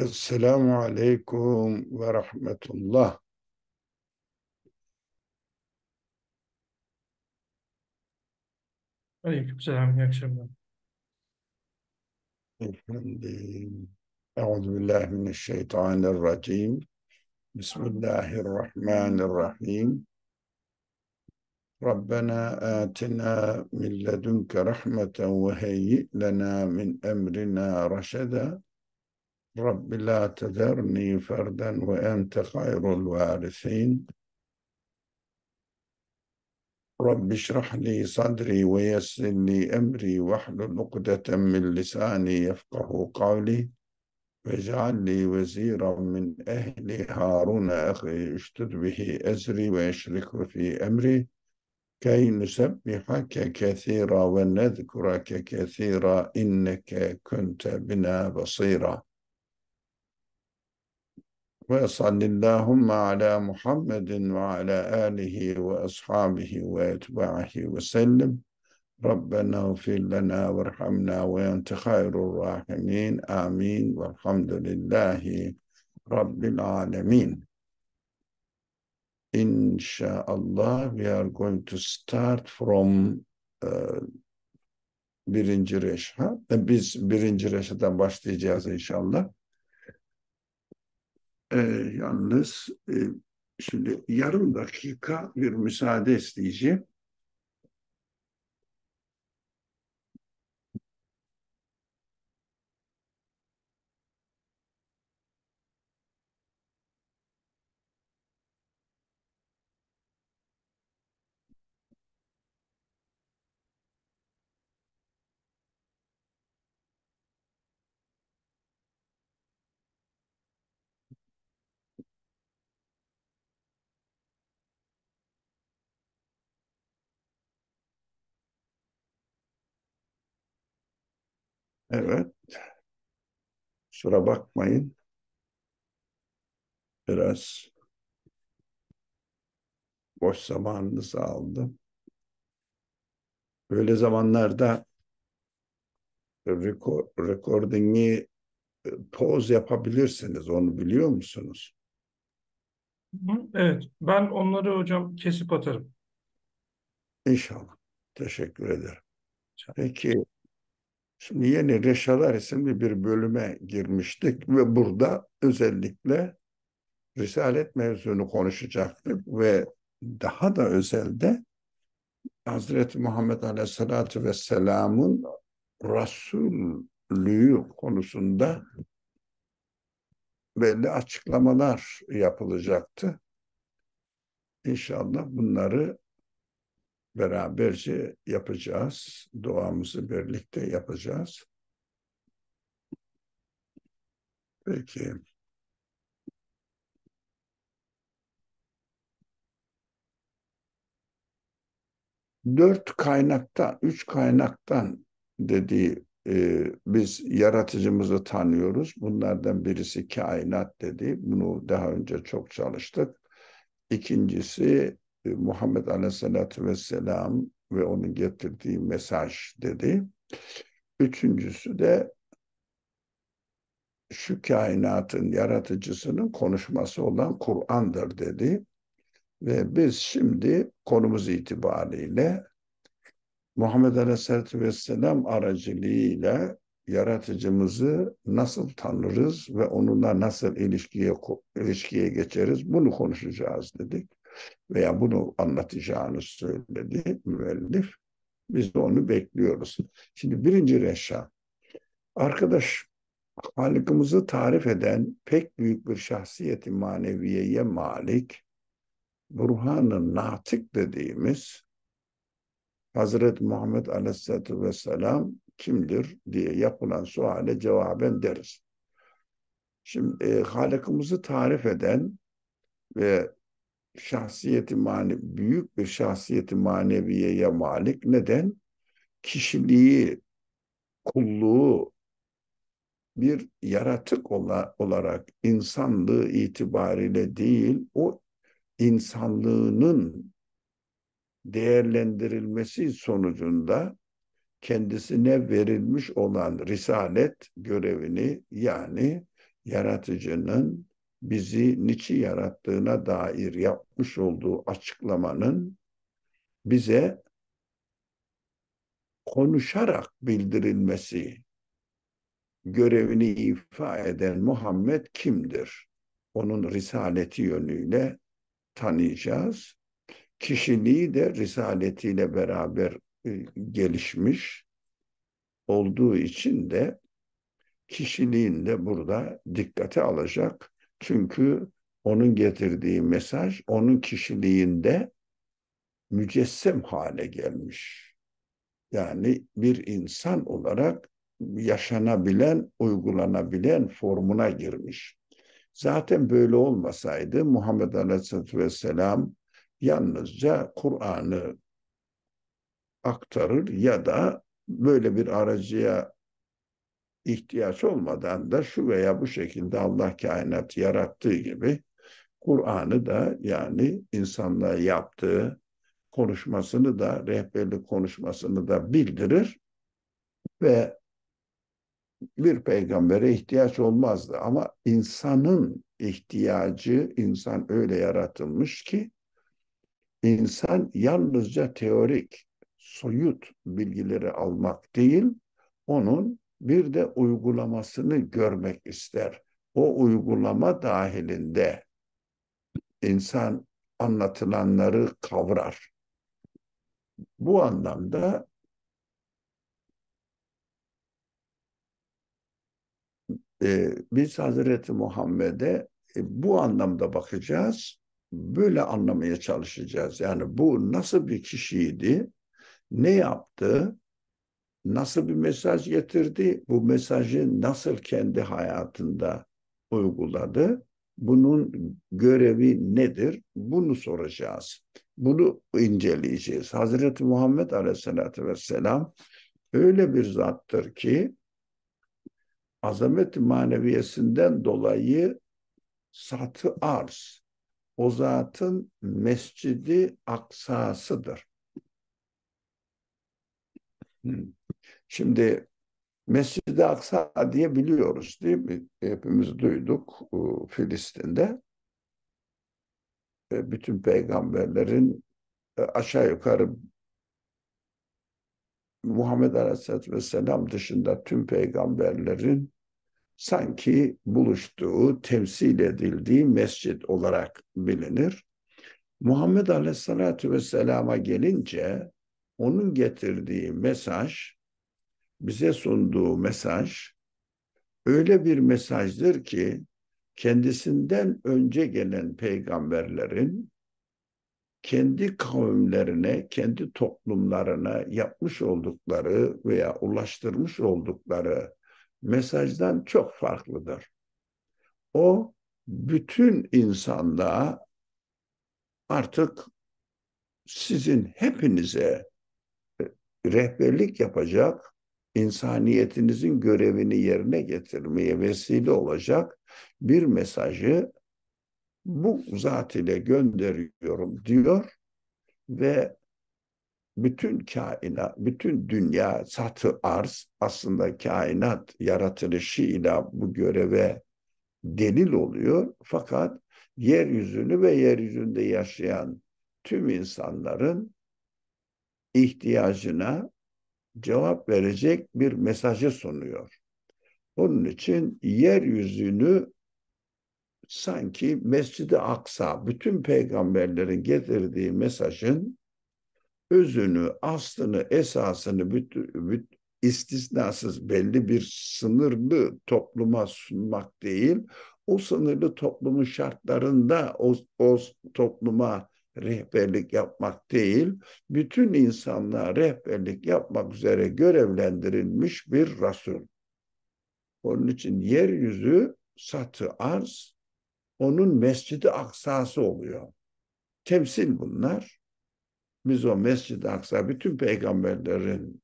السلام عليكم ورحمة الله عليكم السلام يا شباب أعوذ بالله من الشيطان الرجيم بسم الله الرحمن الرحيم ربنا آتنا من لدنك رحمة وهيئ لنا من أمرنا رشدا رب لا تذرني فردا وأنت خير الوارثين رب اشرح لي صدري ويسر لي أمري واحلل عقدة من لساني يفقه قولي واجعل لي وزيرا من أهلي هارون أخي اشتد به أزري ويشركه في أمري كي نسبحك كثيرا ونذكرك كثيرا إنك كنت بنا بصيرا وصل اللهم على محمد وعلى آله وأصحابه وأتباعه وسلم ربنا اغفر لنا وارحمنا وأنت خير الراحمين آمين والحمد لله رب العالمين Inshallah, we are going to start from e, birinci reşha. E, biz birinci reşhadan başlayacağız inşallah. Ee, yalnız e, şimdi yarım dakika bir müsaade isteyeceğim. Evet. Şura bakmayın. Biraz boş zamanınızı aldım. Böyle zamanlarda rekor, recording'i e, poz yapabilirsiniz. Onu biliyor musunuz? Evet. Ben onları hocam kesip atarım. İnşallah. Teşekkür ederim. Peki. Şimdi yeni Reşalar isimli bir bölüme girmiştik ve burada özellikle Risalet mevzunu konuşacaktık ve daha da özelde Hazreti Muhammed Aleyhisselatü Vesselam'ın Resullüğü konusunda belli açıklamalar yapılacaktı. İnşallah bunları beraberce şey yapacağız. Duamızı birlikte yapacağız. Peki. Dört kaynaktan, üç kaynaktan dediği e, biz yaratıcımızı tanıyoruz. Bunlardan birisi kainat dedi. Bunu daha önce çok çalıştık. İkincisi ee, Muhammed Aleyhisselatü Vesselam ve onun getirdiği mesaj dedi. Üçüncüsü de şu kainatın yaratıcısının konuşması olan Kur'an'dır dedi. Ve biz şimdi konumuz itibariyle Muhammed Aleyhisselatü Vesselam aracılığıyla yaratıcımızı nasıl tanırız ve onunla nasıl ilişkiye ilişkiye geçeriz bunu konuşacağız dedik veya bunu anlatacağını söyledi müellif. Biz de onu bekliyoruz. Şimdi birinci reşa. Arkadaş halkımızı tarif eden pek büyük bir şahsiyeti maneviyeye malik, Burhan-ı Natık dediğimiz Hazreti Muhammed Aleyhisselatü Vesselam kimdir diye yapılan suale cevaben deriz. Şimdi e, Halikimizi tarif eden ve şahsiyeti mani büyük bir şahsiyeti maneviyeye malik. Neden? Kişiliği, kulluğu bir yaratık olarak insanlığı itibariyle değil, o insanlığının değerlendirilmesi sonucunda kendisine verilmiş olan risalet görevini yani yaratıcının bizi niçin yarattığına dair yapmış olduğu açıklamanın bize konuşarak bildirilmesi görevini ifa eden Muhammed kimdir? Onun risaleti yönüyle tanıyacağız. Kişiliği de risaletiyle beraber e, gelişmiş olduğu için de kişiliğin de burada dikkate alacak çünkü onun getirdiği mesaj onun kişiliğinde mücessem hale gelmiş. Yani bir insan olarak yaşanabilen, uygulanabilen formuna girmiş. Zaten böyle olmasaydı Muhammed Aleyhisselatü Vesselam yalnızca Kur'an'ı aktarır ya da böyle bir aracıya ihtiyaç olmadan da şu veya bu şekilde Allah kainatı yarattığı gibi Kur'an'ı da yani insanlığa yaptığı konuşmasını da rehberlik konuşmasını da bildirir ve bir peygambere ihtiyaç olmazdı ama insanın ihtiyacı insan öyle yaratılmış ki insan yalnızca teorik soyut bilgileri almak değil onun bir de uygulamasını görmek ister. O uygulama dahilinde insan anlatılanları kavrar. Bu anlamda e, biz Hazreti Muhammed'e e, bu anlamda bakacağız, böyle anlamaya çalışacağız. Yani bu nasıl bir kişiydi, ne yaptı, nasıl bir mesaj getirdi, bu mesajı nasıl kendi hayatında uyguladı, bunun görevi nedir, bunu soracağız. Bunu inceleyeceğiz. Hazreti Muhammed Aleyhisselatü Vesselam öyle bir zattır ki azamet maneviyesinden dolayı satı arz, o zatın mescidi aksasıdır. Şimdi Mescid-i Aksa diye biliyoruz değil mi? Hepimiz duyduk e, Filistin'de. E, bütün peygamberlerin e, aşağı yukarı Muhammed Aleyhisselatü Vesselam dışında tüm peygamberlerin sanki buluştuğu, temsil edildiği mescit olarak bilinir. Muhammed Aleyhisselatü Vesselam'a gelince onun getirdiği mesaj, bize sunduğu mesaj öyle bir mesajdır ki kendisinden önce gelen peygamberlerin kendi kavimlerine, kendi toplumlarına yapmış oldukları veya ulaştırmış oldukları mesajdan çok farklıdır. O bütün insanda artık sizin hepinize rehberlik yapacak, insaniyetinizin görevini yerine getirmeye vesile olacak bir mesajı bu zat ile gönderiyorum diyor ve bütün kainat, bütün dünya, satı arz aslında kainat ile bu göreve delil oluyor. Fakat yeryüzünü ve yeryüzünde yaşayan tüm insanların ihtiyacına cevap verecek bir mesajı sunuyor. Onun için yeryüzünü sanki Mescid-i Aksa bütün peygamberlerin getirdiği mesajın özünü, aslını, esasını istisnasız belli bir sınırlı topluma sunmak değil, o sınırlı toplumun şartlarında o, o topluma rehberlik yapmak değil, bütün insanlığa rehberlik yapmak üzere görevlendirilmiş bir rasul. Onun için yeryüzü satı arz, onun mescid Aksa'sı oluyor. Temsil bunlar. Biz o mescid Aksa, bütün peygamberlerin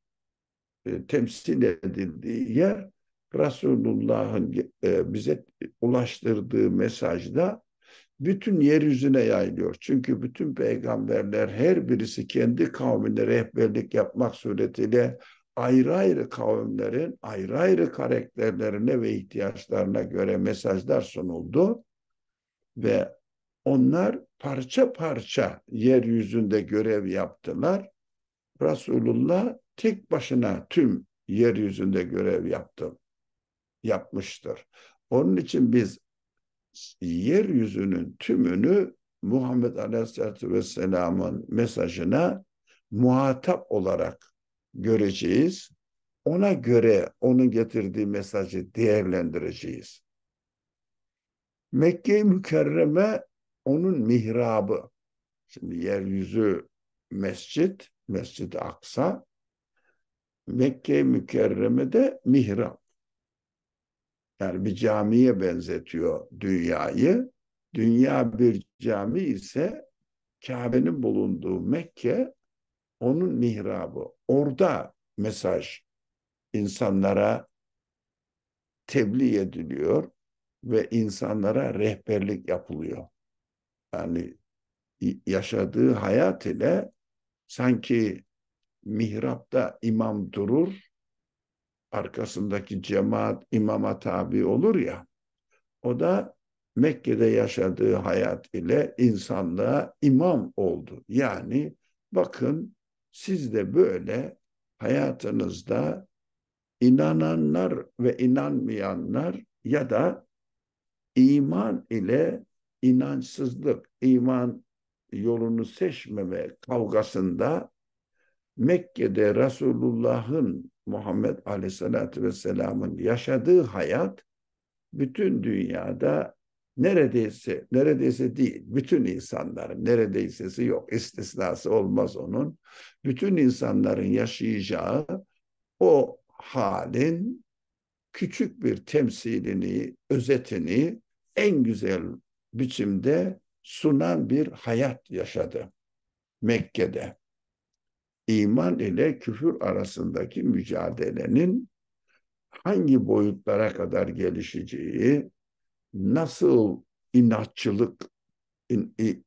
e, temsil edildiği yer, Resulullah'ın e, bize ulaştırdığı mesajda bütün yeryüzüne yayılıyor. Çünkü bütün peygamberler her birisi kendi kavmine rehberlik yapmak suretiyle ayrı ayrı kavimlerin ayrı ayrı karakterlerine ve ihtiyaçlarına göre mesajlar sunuldu ve onlar parça parça yeryüzünde görev yaptılar. Resulullah tek başına tüm yeryüzünde görev yaptı, yapmıştır. Onun için biz yeryüzünün tümünü Muhammed Aleyhisselatü Vesselam'ın mesajına muhatap olarak göreceğiz. Ona göre onun getirdiği mesajı değerlendireceğiz. Mekke-i Mükerreme onun mihrabı. Şimdi yeryüzü mescit, Mescid-i Aksa. Mekke-i de mihrap. Yani bir camiye benzetiyor dünyayı. Dünya bir cami ise Kabe'nin bulunduğu Mekke onun mihrabı. Orada mesaj insanlara tebliğ ediliyor ve insanlara rehberlik yapılıyor. Yani yaşadığı hayat ile sanki mihrapta imam durur, arkasındaki cemaat imama tabi olur ya, o da Mekke'de yaşadığı hayat ile insanlığa imam oldu. Yani bakın siz de böyle hayatınızda inananlar ve inanmayanlar ya da iman ile inançsızlık, iman yolunu seçmeme kavgasında Mekke'de Resulullah'ın Muhammed Aleyhisselatü Vesselam'ın yaşadığı hayat bütün dünyada neredeyse neredeyse değil bütün insanların neredeysesi yok istisnası olmaz onun bütün insanların yaşayacağı o halin küçük bir temsilini özetini en güzel biçimde sunan bir hayat yaşadı Mekke'de iman ile küfür arasındaki mücadelenin hangi boyutlara kadar gelişeceği, nasıl inatçılık, in, in,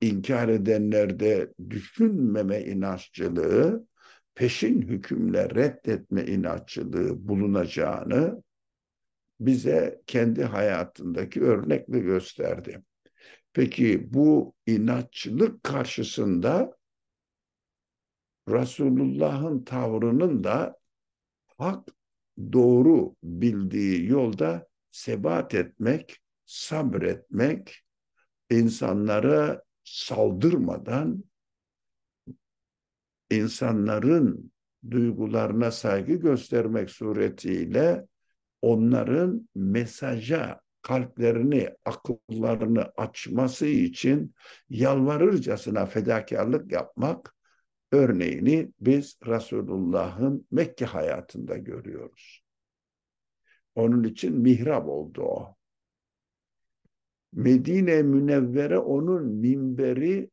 inkar edenlerde düşünmeme inatçılığı, peşin hükümle reddetme inatçılığı bulunacağını bize kendi hayatındaki örnekle gösterdi. Peki bu inatçılık karşısında Resulullah'ın tavrının da hak doğru bildiği yolda sebat etmek, sabretmek, insanlara saldırmadan insanların duygularına saygı göstermek suretiyle onların mesaja kalplerini, akıllarını açması için yalvarırcasına fedakarlık yapmak örneğini biz Resulullah'ın Mekke hayatında görüyoruz. Onun için mihrab oldu o. Medine Münevvere onun minberi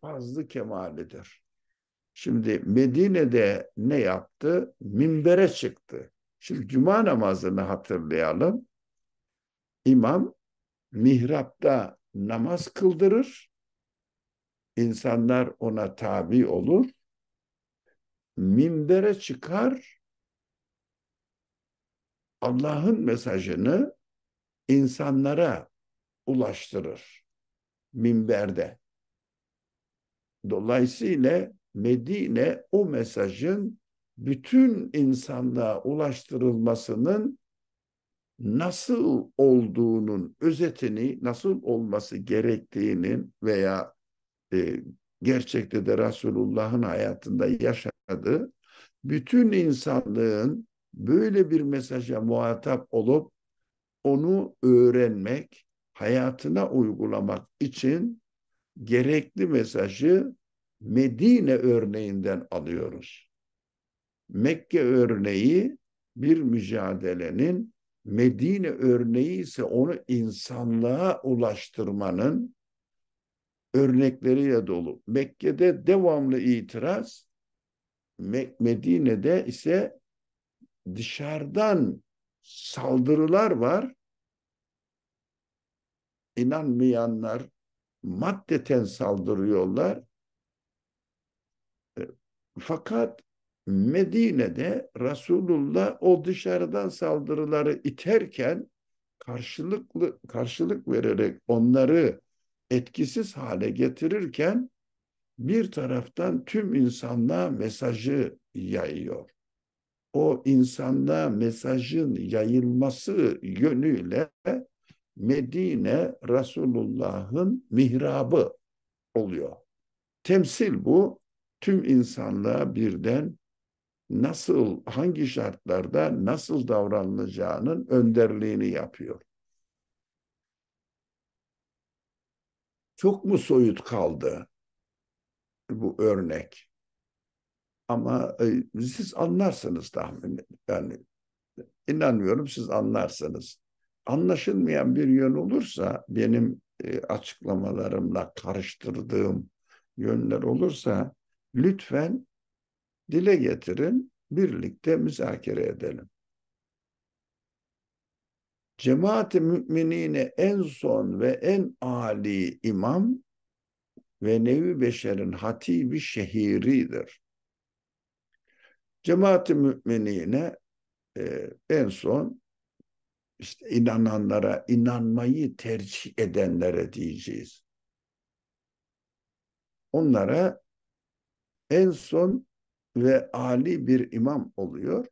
fazlı kemalidir. Şimdi Medine'de ne yaptı? Minbere çıktı. Şimdi cuma namazını hatırlayalım. İmam mihrapta namaz kıldırır insanlar ona tabi olur. Minbere çıkar, Allah'ın mesajını insanlara ulaştırır minberde. Dolayısıyla Medine o mesajın bütün insanlığa ulaştırılmasının nasıl olduğunun özetini, nasıl olması gerektiğinin veya e, gerçekte de Resulullah'ın hayatında yaşadığı bütün insanlığın böyle bir mesaja muhatap olup onu öğrenmek, hayatına uygulamak için gerekli mesajı Medine örneğinden alıyoruz. Mekke örneği bir mücadelenin, Medine örneği ise onu insanlığa ulaştırmanın örnekleriyle dolu. Mekke'de devamlı itiraz, Medine'de ise dışarıdan saldırılar var. İnanmayanlar maddeten saldırıyorlar. E, fakat Medine'de Resulullah o dışarıdan saldırıları iterken karşılıklı karşılık vererek onları etkisiz hale getirirken bir taraftan tüm insanlığa mesajı yayıyor. O insanlığa mesajın yayılması yönüyle Medine Resulullah'ın mihrabı oluyor. Temsil bu. Tüm insanlığa birden nasıl, hangi şartlarda nasıl davranılacağının önderliğini yapıyor. çok mu soyut kaldı bu örnek? Ama e, siz anlarsınız tahmin yani inanıyorum siz anlarsınız. Anlaşılmayan bir yön olursa benim e, açıklamalarımla karıştırdığım yönler olursa lütfen dile getirin birlikte müzakere edelim. Cemaati müminine en son ve en âli imam ve nevi beşerin hatibi şehiridir. Cemaati müminine e, en son işte inananlara, inanmayı tercih edenlere diyeceğiz. Onlara en son ve ali bir imam oluyor.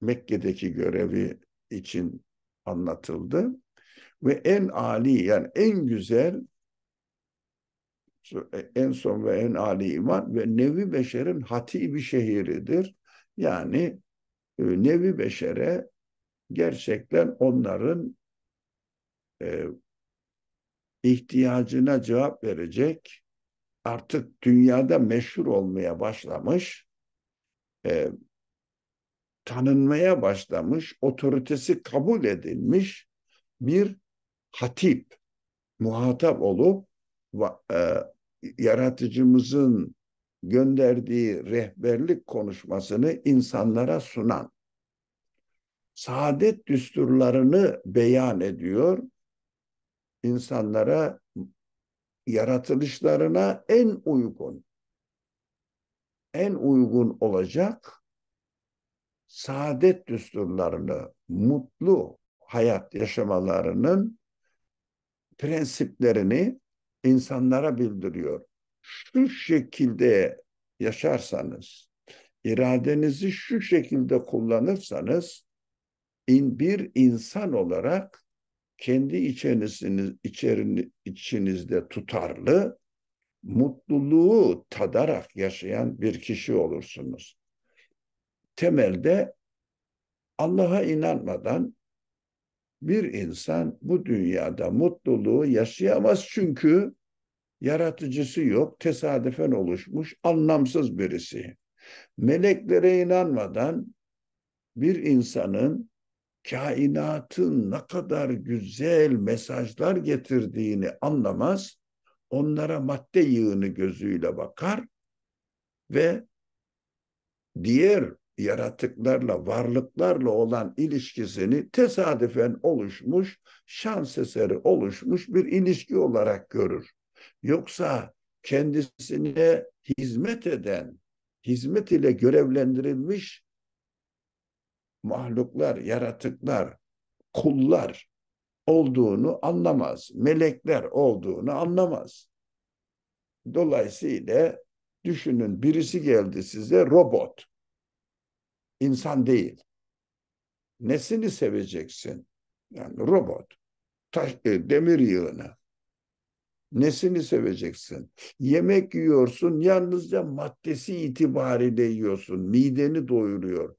Mekke'deki görevi için anlatıldı. Ve en ali yani en güzel en son ve en ali iman ve Nevi Beşer'in hatibi şehiridir. Yani e, Nevi Beşer'e gerçekten onların e, ihtiyacına cevap verecek artık dünyada meşhur olmaya başlamış e, tanınmaya başlamış, otoritesi kabul edilmiş bir hatip muhatap olup e, yaratıcımızın gönderdiği rehberlik konuşmasını insanlara sunan saadet düsturlarını beyan ediyor. insanlara yaratılışlarına en uygun en uygun olacak saadet düsturlarını, mutlu hayat yaşamalarının prensiplerini insanlara bildiriyor. Şu şekilde yaşarsanız, iradenizi şu şekilde kullanırsanız, in bir insan olarak kendi içerisiniz, içerini, içinizde tutarlı, mutluluğu tadarak yaşayan bir kişi olursunuz temelde Allah'a inanmadan bir insan bu dünyada mutluluğu yaşayamaz çünkü yaratıcısı yok, tesadüfen oluşmuş, anlamsız birisi. Meleklere inanmadan bir insanın kainatın ne kadar güzel mesajlar getirdiğini anlamaz, onlara madde yığını gözüyle bakar ve diğer yaratıklarla, varlıklarla olan ilişkisini tesadüfen oluşmuş, şans eseri oluşmuş bir ilişki olarak görür. Yoksa kendisine hizmet eden, hizmet ile görevlendirilmiş mahluklar, yaratıklar, kullar olduğunu anlamaz. Melekler olduğunu anlamaz. Dolayısıyla düşünün birisi geldi size robot insan değil. Nesini seveceksin? Yani robot, taş, e, demir yığını. Nesini seveceksin? Yemek yiyorsun, yalnızca maddesi itibariyle yiyorsun. Mideni doyuruyor.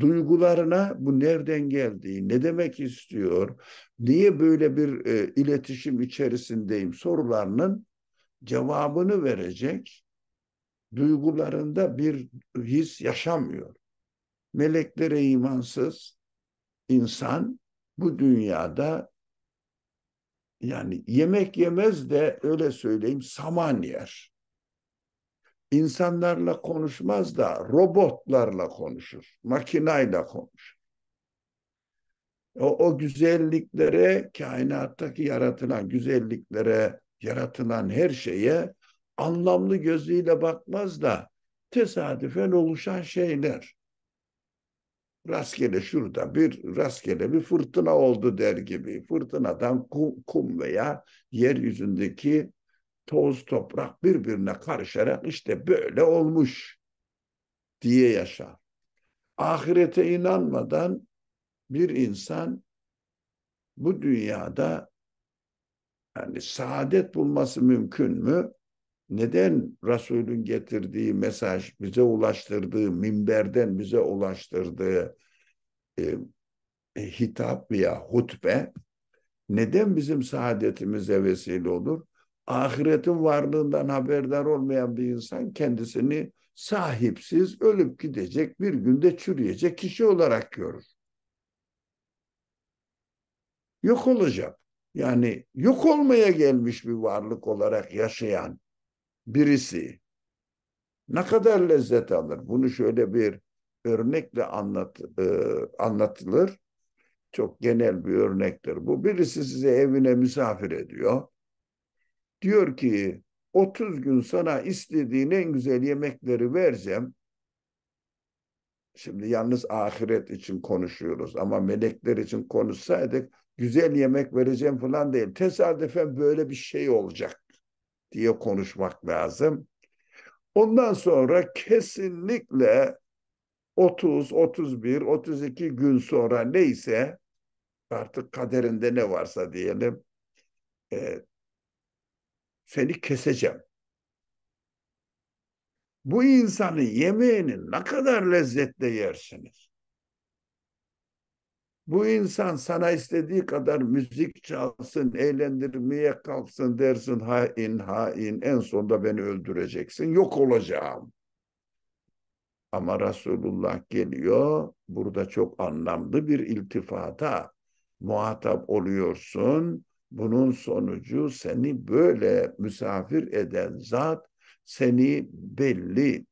Duygularına bu nereden geldiği, ne demek istiyor, niye böyle bir e, iletişim içerisindeyim sorularının cevabını verecek duygularında bir his yaşamıyor meleklere imansız insan bu dünyada yani yemek yemez de öyle söyleyeyim saman yer. İnsanlarla konuşmaz da robotlarla konuşur, makinayla konuşur. O, o güzelliklere, kainattaki yaratılan güzelliklere, yaratılan her şeye anlamlı gözüyle bakmaz da tesadüfen oluşan şeyler rastgele şurada bir rastgele bir fırtına oldu der gibi. Fırtınadan kum, kum veya yeryüzündeki toz toprak birbirine karışarak işte böyle olmuş diye yaşar. Ahirete inanmadan bir insan bu dünyada yani saadet bulması mümkün mü? neden Resul'ün getirdiği mesaj, bize ulaştırdığı, minberden bize ulaştırdığı e, e, hitap veya hutbe neden bizim saadetimize vesile olur? Ahiretin varlığından haberdar olmayan bir insan kendisini sahipsiz, ölüp gidecek, bir günde çürüyecek kişi olarak görür. Yok olacak. Yani yok olmaya gelmiş bir varlık olarak yaşayan birisi ne kadar lezzet alır? Bunu şöyle bir örnekle anlat, e, anlatılır. Çok genel bir örnektir bu. Birisi size evine misafir ediyor. Diyor ki 30 gün sana istediğin en güzel yemekleri vereceğim. Şimdi yalnız ahiret için konuşuyoruz ama melekler için konuşsaydık güzel yemek vereceğim falan değil. Tesadüfen böyle bir şey olacak diye konuşmak lazım. Ondan sonra kesinlikle 30, 31, 32 gün sonra neyse artık kaderinde ne varsa diyelim e, seni keseceğim. Bu insanın yemeğini ne kadar lezzetle yersiniz? Bu insan sana istediği kadar müzik çalsın, eğlendirmeye kalksın dersin hain hain en sonunda beni öldüreceksin, yok olacağım. Ama Resulullah geliyor, burada çok anlamlı bir iltifata muhatap oluyorsun. Bunun sonucu seni böyle misafir eden zat seni belli,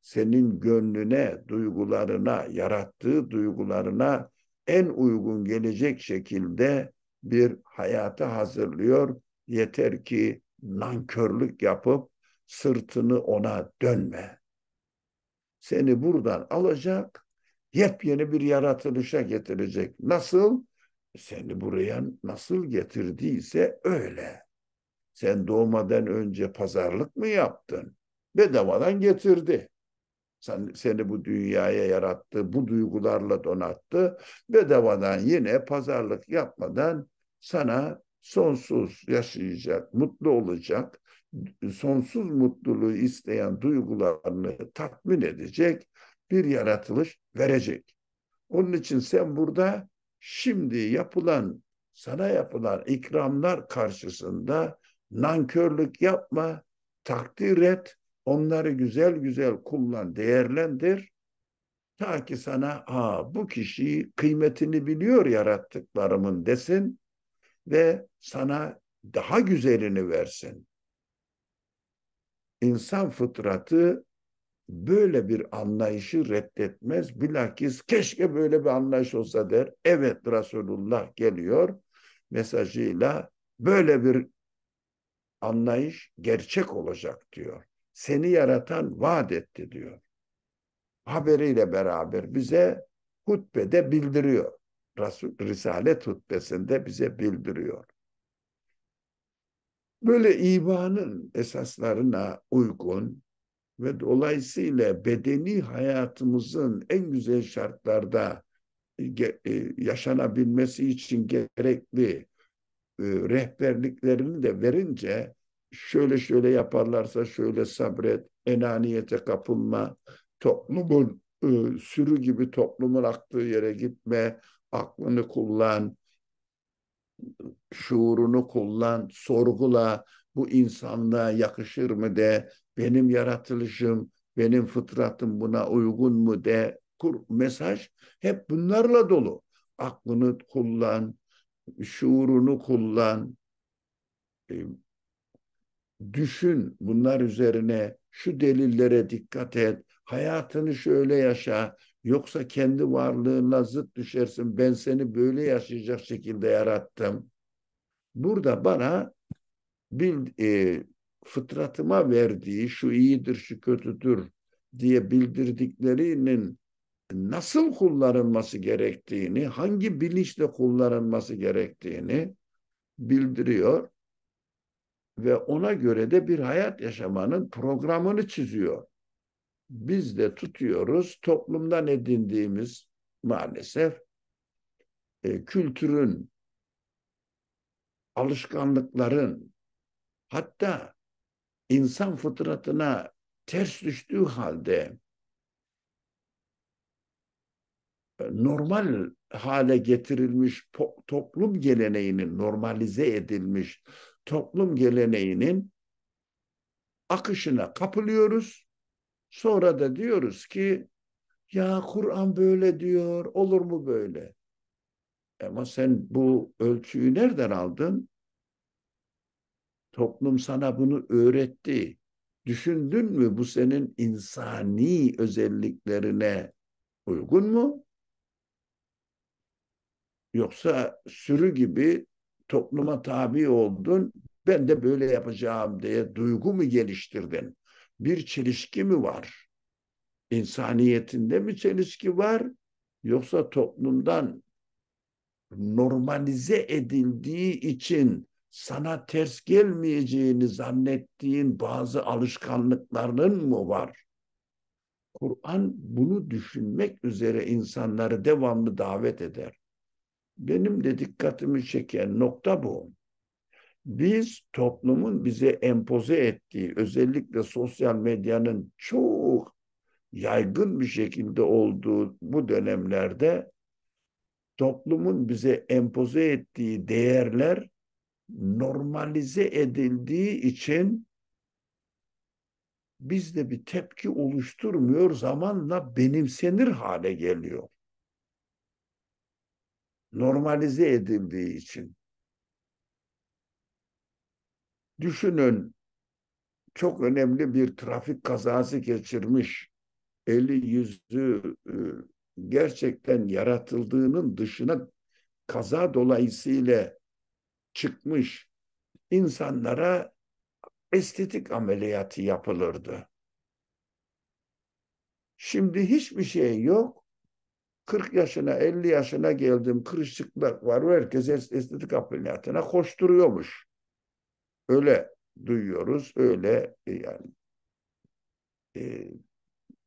senin gönlüne, duygularına, yarattığı duygularına en uygun gelecek şekilde bir hayata hazırlıyor. Yeter ki nankörlük yapıp sırtını ona dönme. Seni buradan alacak, yepyeni bir yaratılışa getirecek. Nasıl? Seni buraya nasıl getirdiyse öyle. Sen doğmadan önce pazarlık mı yaptın? Bedavadan getirdi sen, seni bu dünyaya yarattı, bu duygularla donattı. Bedavadan yine pazarlık yapmadan sana sonsuz yaşayacak, mutlu olacak, sonsuz mutluluğu isteyen duygularını tatmin edecek bir yaratılış verecek. Onun için sen burada şimdi yapılan, sana yapılan ikramlar karşısında nankörlük yapma, takdir et, Onları güzel güzel kullan, değerlendir. Ta ki sana Aa, bu kişiyi kıymetini biliyor yarattıklarımın desin ve sana daha güzelini versin. İnsan fıtratı böyle bir anlayışı reddetmez. Bilakis keşke böyle bir anlayış olsa der. Evet Resulullah geliyor mesajıyla böyle bir anlayış gerçek olacak diyor seni yaratan vaat etti diyor. Haberiyle beraber bize hutbede bildiriyor. Resul, Risalet hutbesinde bize bildiriyor. Böyle imanın esaslarına uygun ve dolayısıyla bedeni hayatımızın en güzel şartlarda e, e, yaşanabilmesi için gerekli e, rehberliklerini de verince şöyle şöyle yaparlarsa şöyle sabret, enaniyete kapılma, toplumun ıı, sürü gibi toplumun aktığı yere gitme, aklını kullan, şuurunu kullan, sorgula, bu insanlığa yakışır mı de, benim yaratılışım, benim fıtratım buna uygun mu de, kur, mesaj hep bunlarla dolu. Aklını kullan, şuurunu kullan, düşün bunlar üzerine, şu delillere dikkat et, hayatını şöyle yaşa, yoksa kendi varlığına zıt düşersin, ben seni böyle yaşayacak şekilde yarattım. Burada bana bil, e, fıtratıma verdiği şu iyidir, şu kötüdür diye bildirdiklerinin nasıl kullanılması gerektiğini, hangi bilinçle kullanılması gerektiğini bildiriyor ve ona göre de bir hayat yaşamanın programını çiziyor. Biz de tutuyoruz toplumdan edindiğimiz maalesef e, kültürün, alışkanlıkların hatta insan fıtratına ters düştüğü halde e, normal hale getirilmiş toplum geleneğinin normalize edilmiş toplum geleneğinin akışına kapılıyoruz. Sonra da diyoruz ki ya Kur'an böyle diyor, olur mu böyle? Ama sen bu ölçüyü nereden aldın? Toplum sana bunu öğretti. Düşündün mü bu senin insani özelliklerine uygun mu? Yoksa sürü gibi topluma tabi oldun, ben de böyle yapacağım diye duygu mu geliştirdin? Bir çelişki mi var? İnsaniyetinde mi çelişki var? Yoksa toplumdan normalize edildiği için sana ters gelmeyeceğini zannettiğin bazı alışkanlıkların mı var? Kur'an bunu düşünmek üzere insanları devamlı davet eder benim de dikkatimi çeken nokta bu. Biz toplumun bize empoze ettiği özellikle sosyal medyanın çok yaygın bir şekilde olduğu bu dönemlerde toplumun bize empoze ettiği değerler normalize edildiği için bizde bir tepki oluşturmuyor zamanla benimsenir hale geliyor normalize edildiği için. Düşünün çok önemli bir trafik kazası geçirmiş, eli yüzü e, gerçekten yaratıldığının dışına kaza dolayısıyla çıkmış insanlara estetik ameliyatı yapılırdı. Şimdi hiçbir şey yok. 40 yaşına 50 yaşına geldiğim kırışıklık var. Herkes estetik ameliyatına koşturuyormuş. Öyle duyuyoruz. Öyle e, yani e,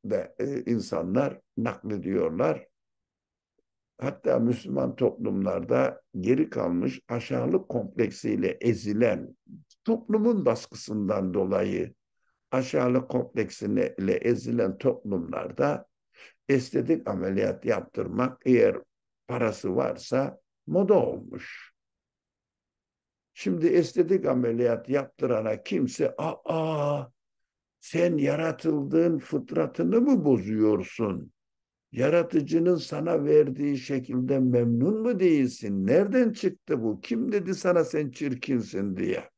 de e, insanlar naklediyorlar. Hatta Müslüman toplumlarda geri kalmış aşağılık kompleksiyle ezilen toplumun baskısından dolayı aşağılık kompleksiyle ezilen toplumlarda estetik ameliyat yaptırmak eğer parası varsa moda olmuş. Şimdi estetik ameliyat yaptırana kimse aa sen yaratıldığın fıtratını mı bozuyorsun? Yaratıcının sana verdiği şekilde memnun mu değilsin? Nereden çıktı bu? Kim dedi sana sen çirkinsin diye?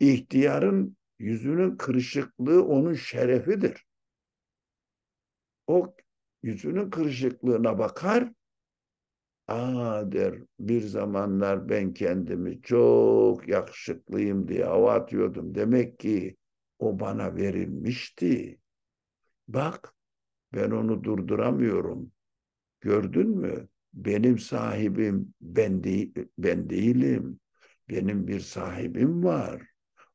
İhtiyarın yüzünün kırışıklığı onun şerefidir o yüzünün kırışıklığına bakar. Aa der bir zamanlar ben kendimi çok yakışıklıyım diye hava atıyordum. Demek ki o bana verilmişti. Bak ben onu durduramıyorum. Gördün mü? Benim sahibim ben, de ben değilim. Benim bir sahibim var.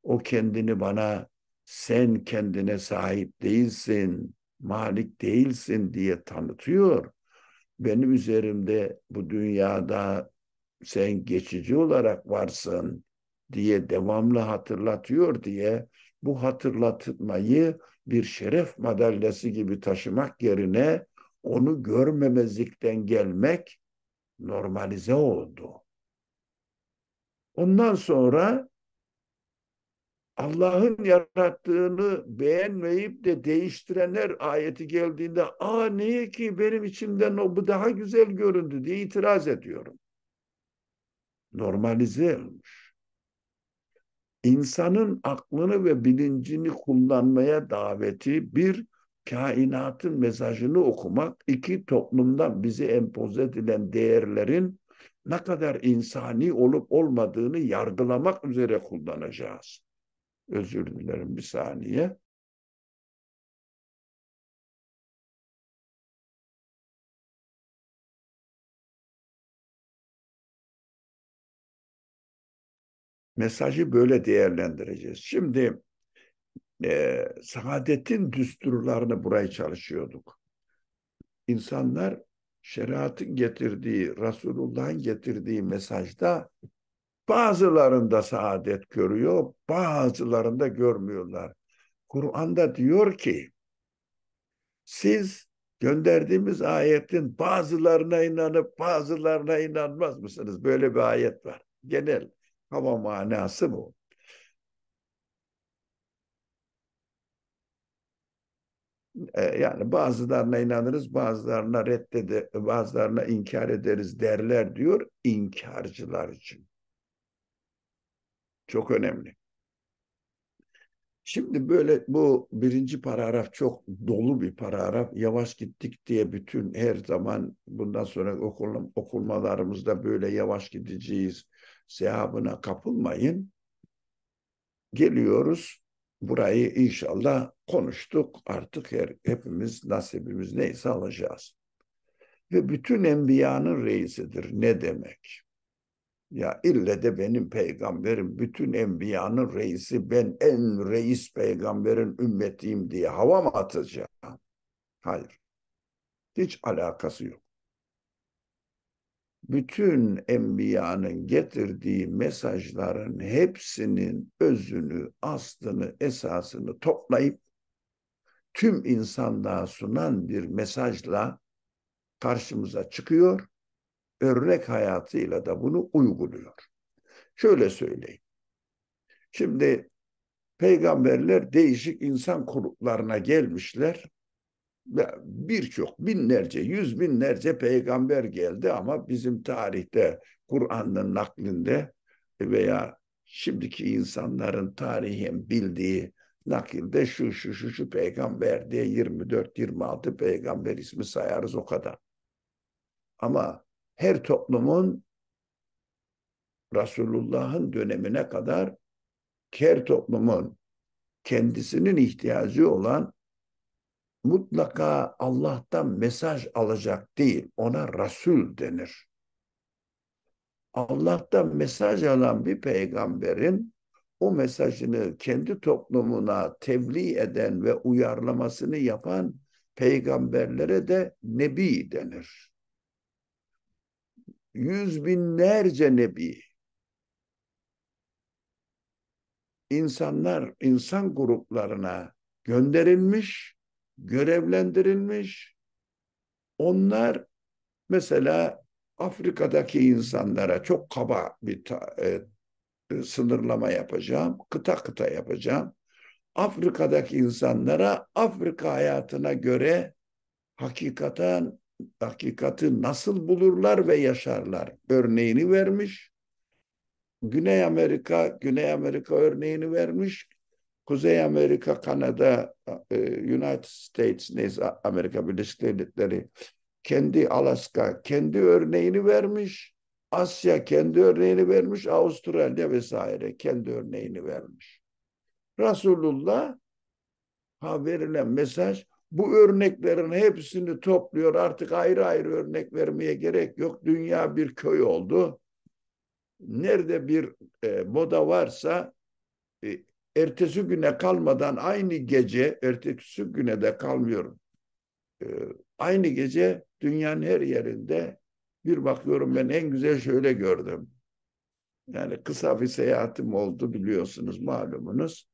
O kendini bana sen kendine sahip değilsin malik değilsin diye tanıtıyor. Benim üzerimde bu dünyada sen geçici olarak varsın diye devamlı hatırlatıyor diye bu hatırlatmayı bir şeref madalyası gibi taşımak yerine onu görmemezlikten gelmek normalize oldu. Ondan sonra Allah'ın yarattığını beğenmeyip de değiştirenler ayeti geldiğinde aa niye ki benim içimden o bu daha güzel göründü diye itiraz ediyorum. Normalize olmuş. İnsanın aklını ve bilincini kullanmaya daveti bir kainatın mesajını okumak, iki toplumdan bize empoze edilen değerlerin ne kadar insani olup olmadığını yargılamak üzere kullanacağız. Özür dilerim bir saniye. Mesajı böyle değerlendireceğiz. Şimdi e, saadetin düsturlarını buraya çalışıyorduk. İnsanlar şeriatın getirdiği, Resulullah'ın getirdiği mesajda Bazılarında saadet görüyor, bazılarında görmüyorlar. Kur'an'da diyor ki, siz gönderdiğimiz ayetin bazılarına inanıp bazılarına inanmaz mısınız? Böyle bir ayet var. Genel ama manası bu. E, yani bazılarına inanırız, bazılarına reddede, bazılarına inkar ederiz derler diyor inkarcılar için. Çok önemli. Şimdi böyle bu birinci paragraf çok dolu bir paragraf. Yavaş gittik diye bütün her zaman bundan sonra okulum okulmalarımızda böyle yavaş gideceğiz sehabına kapılmayın. Geliyoruz burayı inşallah konuştuk artık her, hepimiz nasibimiz neyse alacağız. Ve bütün enbiyanın reisidir ne demek? Ya ille de benim peygamberim, bütün enbiyanın reisi, ben en reis peygamberin ümmetiyim diye hava mı atacağım? Hayır. Hiç alakası yok. Bütün enbiyanın getirdiği mesajların hepsinin özünü, aslını, esasını toplayıp tüm insanlığa sunan bir mesajla karşımıza çıkıyor örnek hayatıyla da bunu uyguluyor. Şöyle söyleyeyim. Şimdi peygamberler değişik insan gruplarına gelmişler. Birçok binlerce, yüz binlerce peygamber geldi ama bizim tarihte Kur'an'ın naklinde veya şimdiki insanların tarihen bildiği nakilde şu şu şu şu peygamber diye 24-26 peygamber ismi sayarız o kadar. Ama her toplumun Resulullah'ın dönemine kadar her toplumun kendisinin ihtiyacı olan mutlaka Allah'tan mesaj alacak değil, ona Resul denir. Allah'tan mesaj alan bir peygamberin o mesajını kendi toplumuna tebliğ eden ve uyarlamasını yapan peygamberlere de nebi denir yüz binlerce nebi insanlar, insan gruplarına gönderilmiş, görevlendirilmiş. Onlar mesela Afrika'daki insanlara çok kaba bir ta, e, sınırlama yapacağım, kıta kıta yapacağım. Afrika'daki insanlara Afrika hayatına göre hakikaten hakikati nasıl bulurlar ve yaşarlar örneğini vermiş. Güney Amerika, Güney Amerika örneğini vermiş. Kuzey Amerika, Kanada, e, United States, neyse Amerika Birleşik Devletleri, kendi Alaska, kendi örneğini vermiş. Asya kendi örneğini vermiş, Avustralya vesaire kendi örneğini vermiş. Resulullah ha verilen mesaj bu örneklerin hepsini topluyor. Artık ayrı ayrı örnek vermeye gerek yok. Dünya bir köy oldu. Nerede bir e, moda varsa e, ertesi güne kalmadan aynı gece, ertesi güne de kalmıyorum. E, aynı gece dünyanın her yerinde bir bakıyorum ben en güzel şöyle gördüm. Yani kısa bir seyahatim oldu biliyorsunuz malumunuz.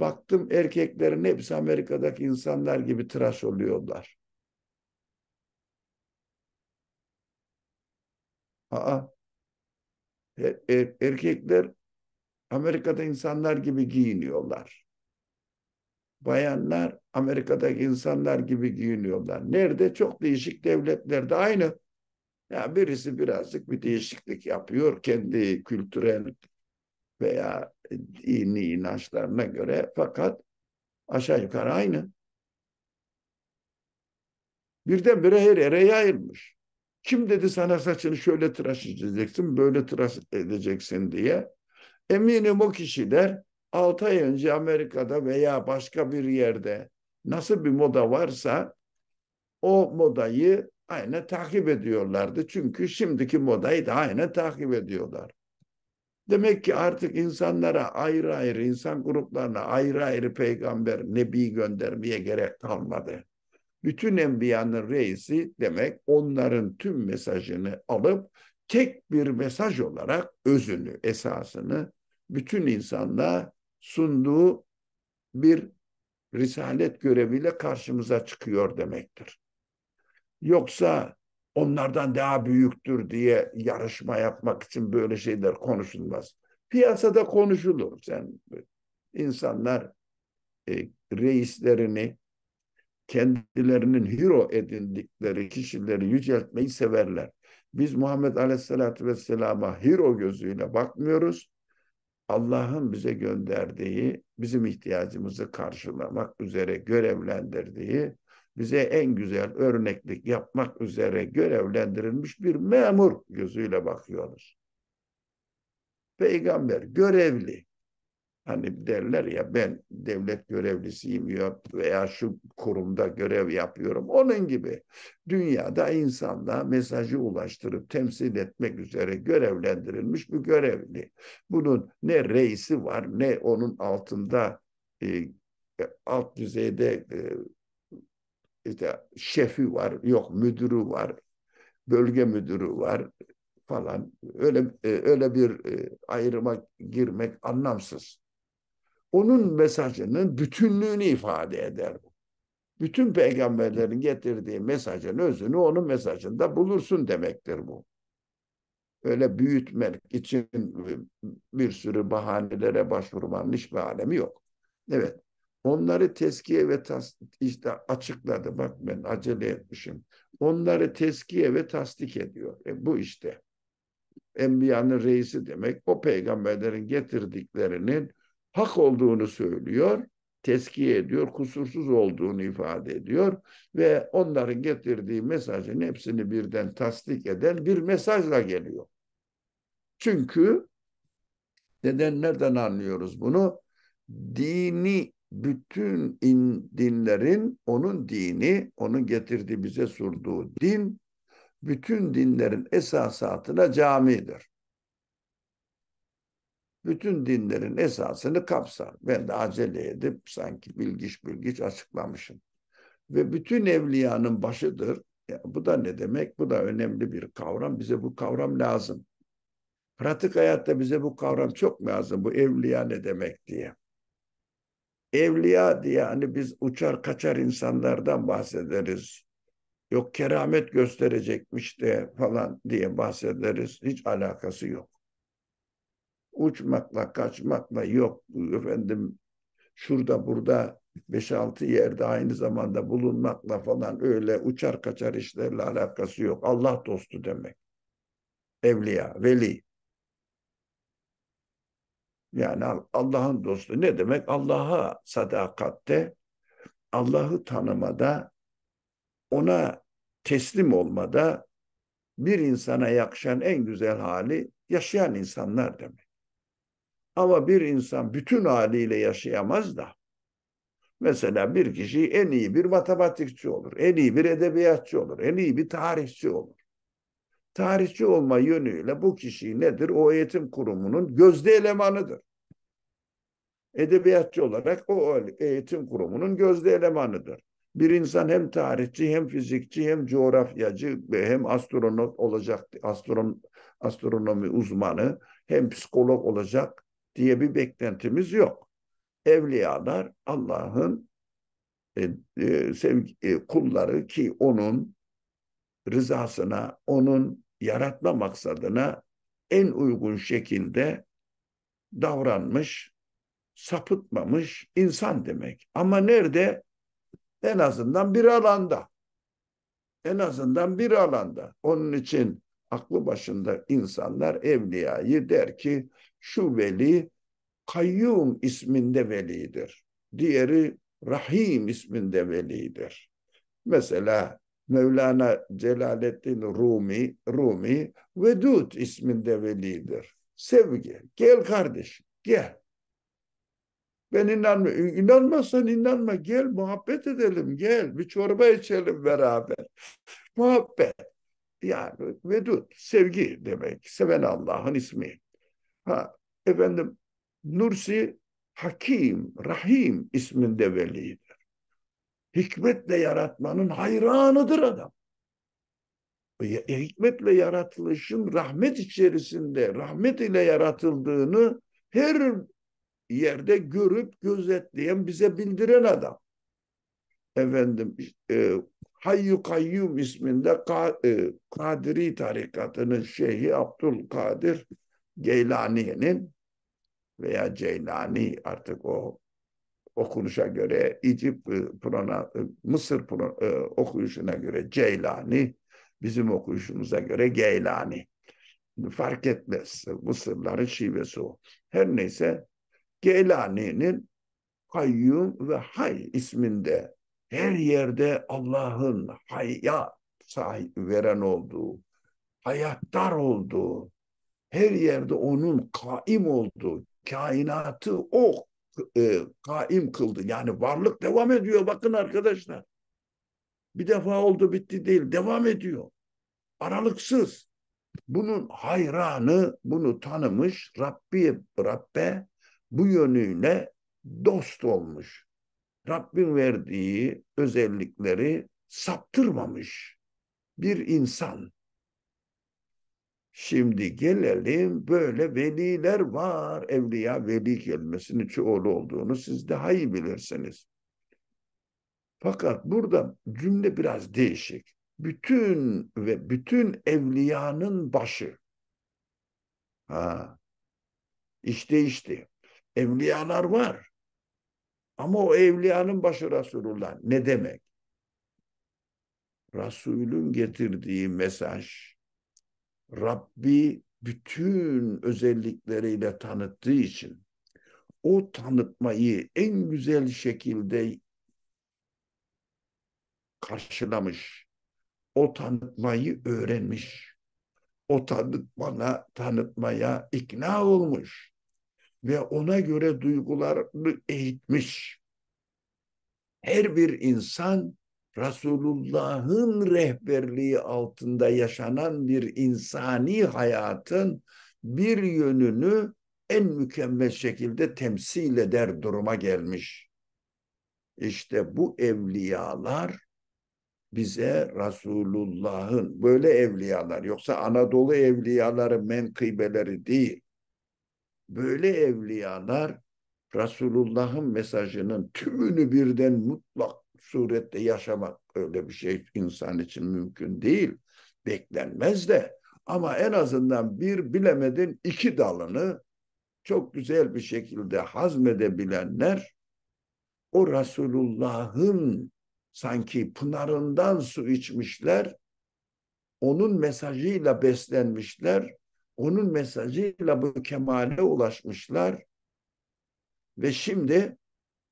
Baktım erkeklerin hepsi Amerika'daki insanlar gibi tıraş oluyorlar. Aa, er, er, erkekler Amerika'da insanlar gibi giyiniyorlar. Bayanlar Amerika'daki insanlar gibi giyiniyorlar. Nerede? Çok değişik devletlerde aynı. Ya birisi birazcık bir değişiklik yapıyor kendi kültürel veya e, dini inançlarına göre fakat aşağı yukarı aynı. Birdenbire her yere yayılmış. Kim dedi sana saçını şöyle tıraş edeceksin, böyle tıraş edeceksin diye. Eminim o kişiler 6 ay önce Amerika'da veya başka bir yerde nasıl bir moda varsa o modayı aynı takip ediyorlardı. Çünkü şimdiki modayı da aynı takip ediyorlar. Demek ki artık insanlara ayrı ayrı, insan gruplarına ayrı ayrı peygamber, nebi göndermeye gerek kalmadı. Bütün enbiyanın reisi demek onların tüm mesajını alıp tek bir mesaj olarak özünü, esasını bütün insanlığa sunduğu bir risalet göreviyle karşımıza çıkıyor demektir. Yoksa onlardan daha büyüktür diye yarışma yapmak için böyle şeyler konuşulmaz. Piyasada konuşulur. Sen insanlar e, reislerini kendilerinin hero edindikleri kişileri yüceltmeyi severler. Biz Muhammed Aleyhisselatü Vesselam'a hero gözüyle bakmıyoruz. Allah'ın bize gönderdiği, bizim ihtiyacımızı karşılamak üzere görevlendirdiği bize en güzel örneklik yapmak üzere görevlendirilmiş bir memur gözüyle bakıyoruz. Peygamber görevli. Hani derler ya ben devlet görevlisiyim ya veya şu kurumda görev yapıyorum. Onun gibi dünyada insanla mesajı ulaştırıp temsil etmek üzere görevlendirilmiş bir görevli. Bunun ne reisi var ne onun altında e, alt düzeyde e, işte şefi var, yok müdürü var, bölge müdürü var falan. Öyle e, öyle bir e, ayrıma girmek anlamsız. Onun mesajının bütünlüğünü ifade eder bu. Bütün peygamberlerin getirdiği mesajın özünü onun mesajında bulursun demektir bu. Öyle büyütmek için bir sürü bahanelere başvurmanın hiçbir alemi yok. Evet. Onları teskiye ve tas işte açıkladı. Bak ben acele etmişim. Onları teskiye ve tasdik ediyor. E bu işte. Enbiyanın reisi demek o peygamberlerin getirdiklerinin hak olduğunu söylüyor, teskiye ediyor, kusursuz olduğunu ifade ediyor ve onların getirdiği mesajın hepsini birden tasdik eden bir mesajla geliyor. Çünkü neden nereden anlıyoruz bunu? Dini bütün in, dinlerin onun dini, onun getirdiği bize sunduğu din, bütün dinlerin esasatına camidir. Bütün dinlerin esasını kapsar. Ben de acele edip sanki bilgiç bilgiç açıklamışım. Ve bütün evliyanın başıdır. Ya bu da ne demek? Bu da önemli bir kavram. Bize bu kavram lazım. Pratik hayatta bize bu kavram çok lazım. Bu evliya ne demek diye evliya diye hani biz uçar kaçar insanlardan bahsederiz. Yok keramet gösterecekmiş de falan diye bahsederiz. Hiç alakası yok. Uçmakla kaçmakla yok efendim şurada burada 5-6 yerde aynı zamanda bulunmakla falan öyle uçar kaçar işlerle alakası yok. Allah dostu demek. Evliya, veli. Yani Allah'ın dostu ne demek? Allah'a sadakatte, Allah'ı tanımada, ona teslim olmada bir insana yakışan en güzel hali yaşayan insanlar demek. Ama bir insan bütün haliyle yaşayamaz da. Mesela bir kişi en iyi bir matematikçi olur, en iyi bir edebiyatçı olur, en iyi bir tarihçi olur tarihçi olma yönüyle bu kişi nedir? O eğitim kurumunun gözde elemanıdır. Edebiyatçı olarak o eğitim kurumunun gözde elemanıdır. Bir insan hem tarihçi hem fizikçi hem coğrafyacı hem astronot olacak astron, astronomi uzmanı hem psikolog olacak diye bir beklentimiz yok. Evliyalar Allah'ın e, e, sevgi, e, kulları ki onun rızasına, onun yaratma maksadına en uygun şekilde davranmış, sapıtmamış insan demek. Ama nerede? En azından bir alanda. En azından bir alanda. Onun için aklı başında insanlar evliyayı der ki şu veli kayyum isminde velidir. Diğeri rahim isminde velidir. Mesela Mevlana Celaleddin Rumi, Rumi Vedud isminde velidir. Sevgi. Gel kardeş, gel. Ben inanma, inanmazsan inanma gel muhabbet edelim gel bir çorba içelim beraber. muhabbet. Yani vedud, sevgi demek. Seven Allah'ın ismi. Ha, efendim Nursi Hakim, Rahim isminde veliydi hikmetle yaratmanın hayranıdır adam. E, e, hikmetle yaratılışın rahmet içerisinde, rahmet ile yaratıldığını her yerde görüp gözetleyen, bize bildiren adam. Efendim, e, Hayyu Kayyum isminde e, Kadiri tarikatının şeyhi Abdülkadir Geylani'nin veya Ceylani artık o okunuşa göre İcip e, prona, e, Mısır prona, e, okuyuşuna göre Ceylani, bizim okuyuşumuza göre Geylani. Fark etmez. Mısırların şivesi o. Her neyse Geylani'nin Kayyum ve Hay isminde her yerde Allah'ın haya sahip veren olduğu, hayattar olduğu, her yerde onun kaim olduğu, kainatı o e, kaim kıldı. Yani varlık devam ediyor bakın arkadaşlar. Bir defa oldu bitti değil devam ediyor. Aralıksız. Bunun hayranı bunu tanımış Rabbi Rabbe bu yönüyle dost olmuş. Rabbin verdiği özellikleri saptırmamış bir insan Şimdi gelelim böyle veliler var. Evliya veli kelimesinin çoğulu olduğunu siz daha iyi bilirsiniz. Fakat burada cümle biraz değişik. Bütün ve bütün evliyanın başı. Ha. İşte değişti. Evliyalar var. Ama o evliyanın başı Resulullah. Ne demek? Resul'ün getirdiği mesaj Rabbi bütün özellikleriyle tanıttığı için o tanıtmayı en güzel şekilde karşılamış, o tanıtmayı öğrenmiş, o tanıtmana, tanıtmaya ikna olmuş ve ona göre duygularını eğitmiş. Her bir insan Resulullah'ın rehberliği altında yaşanan bir insani hayatın bir yönünü en mükemmel şekilde temsil eder duruma gelmiş. İşte bu evliyalar bize Resulullah'ın böyle evliyalar yoksa Anadolu evliyaları menkıbeleri değil. Böyle evliyalar Resulullah'ın mesajının tümünü birden mutlak surette yaşamak öyle bir şey insan için mümkün değil. Beklenmez de ama en azından bir bilemedin iki dalını çok güzel bir şekilde hazmedebilenler o Resulullah'ın sanki pınarından su içmişler, onun mesajıyla beslenmişler, onun mesajıyla bu kemale ulaşmışlar ve şimdi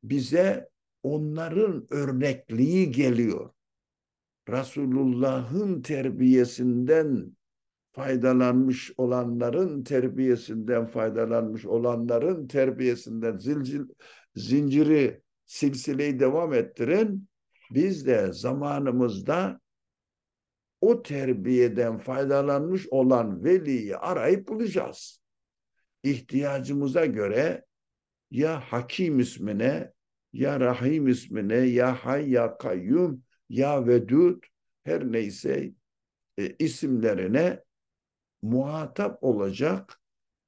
bize onların örnekliği geliyor. Resulullah'ın terbiyesinden faydalanmış olanların terbiyesinden faydalanmış olanların terbiyesinden zilcil, zinciri silsileyi devam ettirin. Biz de zamanımızda o terbiyeden faydalanmış olan veliyi arayıp bulacağız. İhtiyacımıza göre ya hakim ismine ya Rahim ismine, Ya Hay, Ya Kayyum, Ya Vedud her neyse e, isimlerine muhatap olacak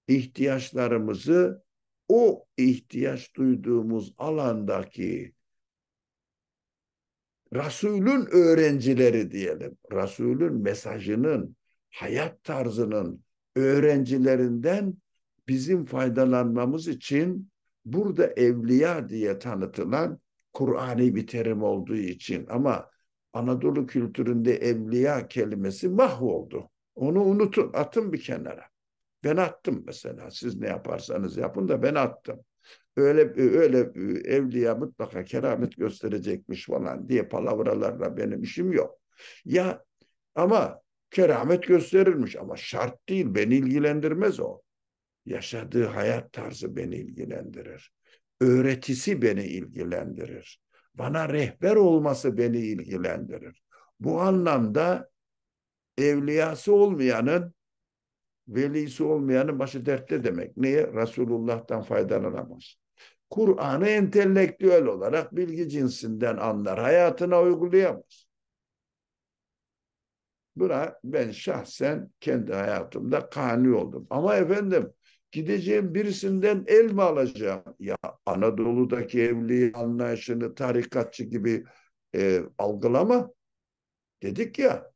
ihtiyaçlarımızı o ihtiyaç duyduğumuz alandaki Resul'ün öğrencileri diyelim. Resul'ün mesajının, hayat tarzının öğrencilerinden bizim faydalanmamız için burada evliya diye tanıtılan Kur'an'i bir terim olduğu için ama Anadolu kültüründe evliya kelimesi mahvoldu. Onu unutun, atın bir kenara. Ben attım mesela. Siz ne yaparsanız yapın da ben attım. Öyle öyle e, evliya mutlaka keramet gösterecekmiş falan diye palavralarla benim işim yok. Ya ama keramet gösterilmiş ama şart değil. Beni ilgilendirmez o. Yaşadığı hayat tarzı beni ilgilendirir. Öğretisi beni ilgilendirir. Bana rehber olması beni ilgilendirir. Bu anlamda evliyası olmayanın velisi olmayanın başı dertte demek. Niye? Resulullah'tan faydalanamaz. Kur'an'ı entelektüel olarak bilgi cinsinden anlar. Hayatına uygulayamaz. Buna ben şahsen kendi hayatımda kani oldum. Ama efendim gideceğim birisinden el mi alacağım? Ya Anadolu'daki evliliği anlayışını tarikatçı gibi e, algılama. Dedik ya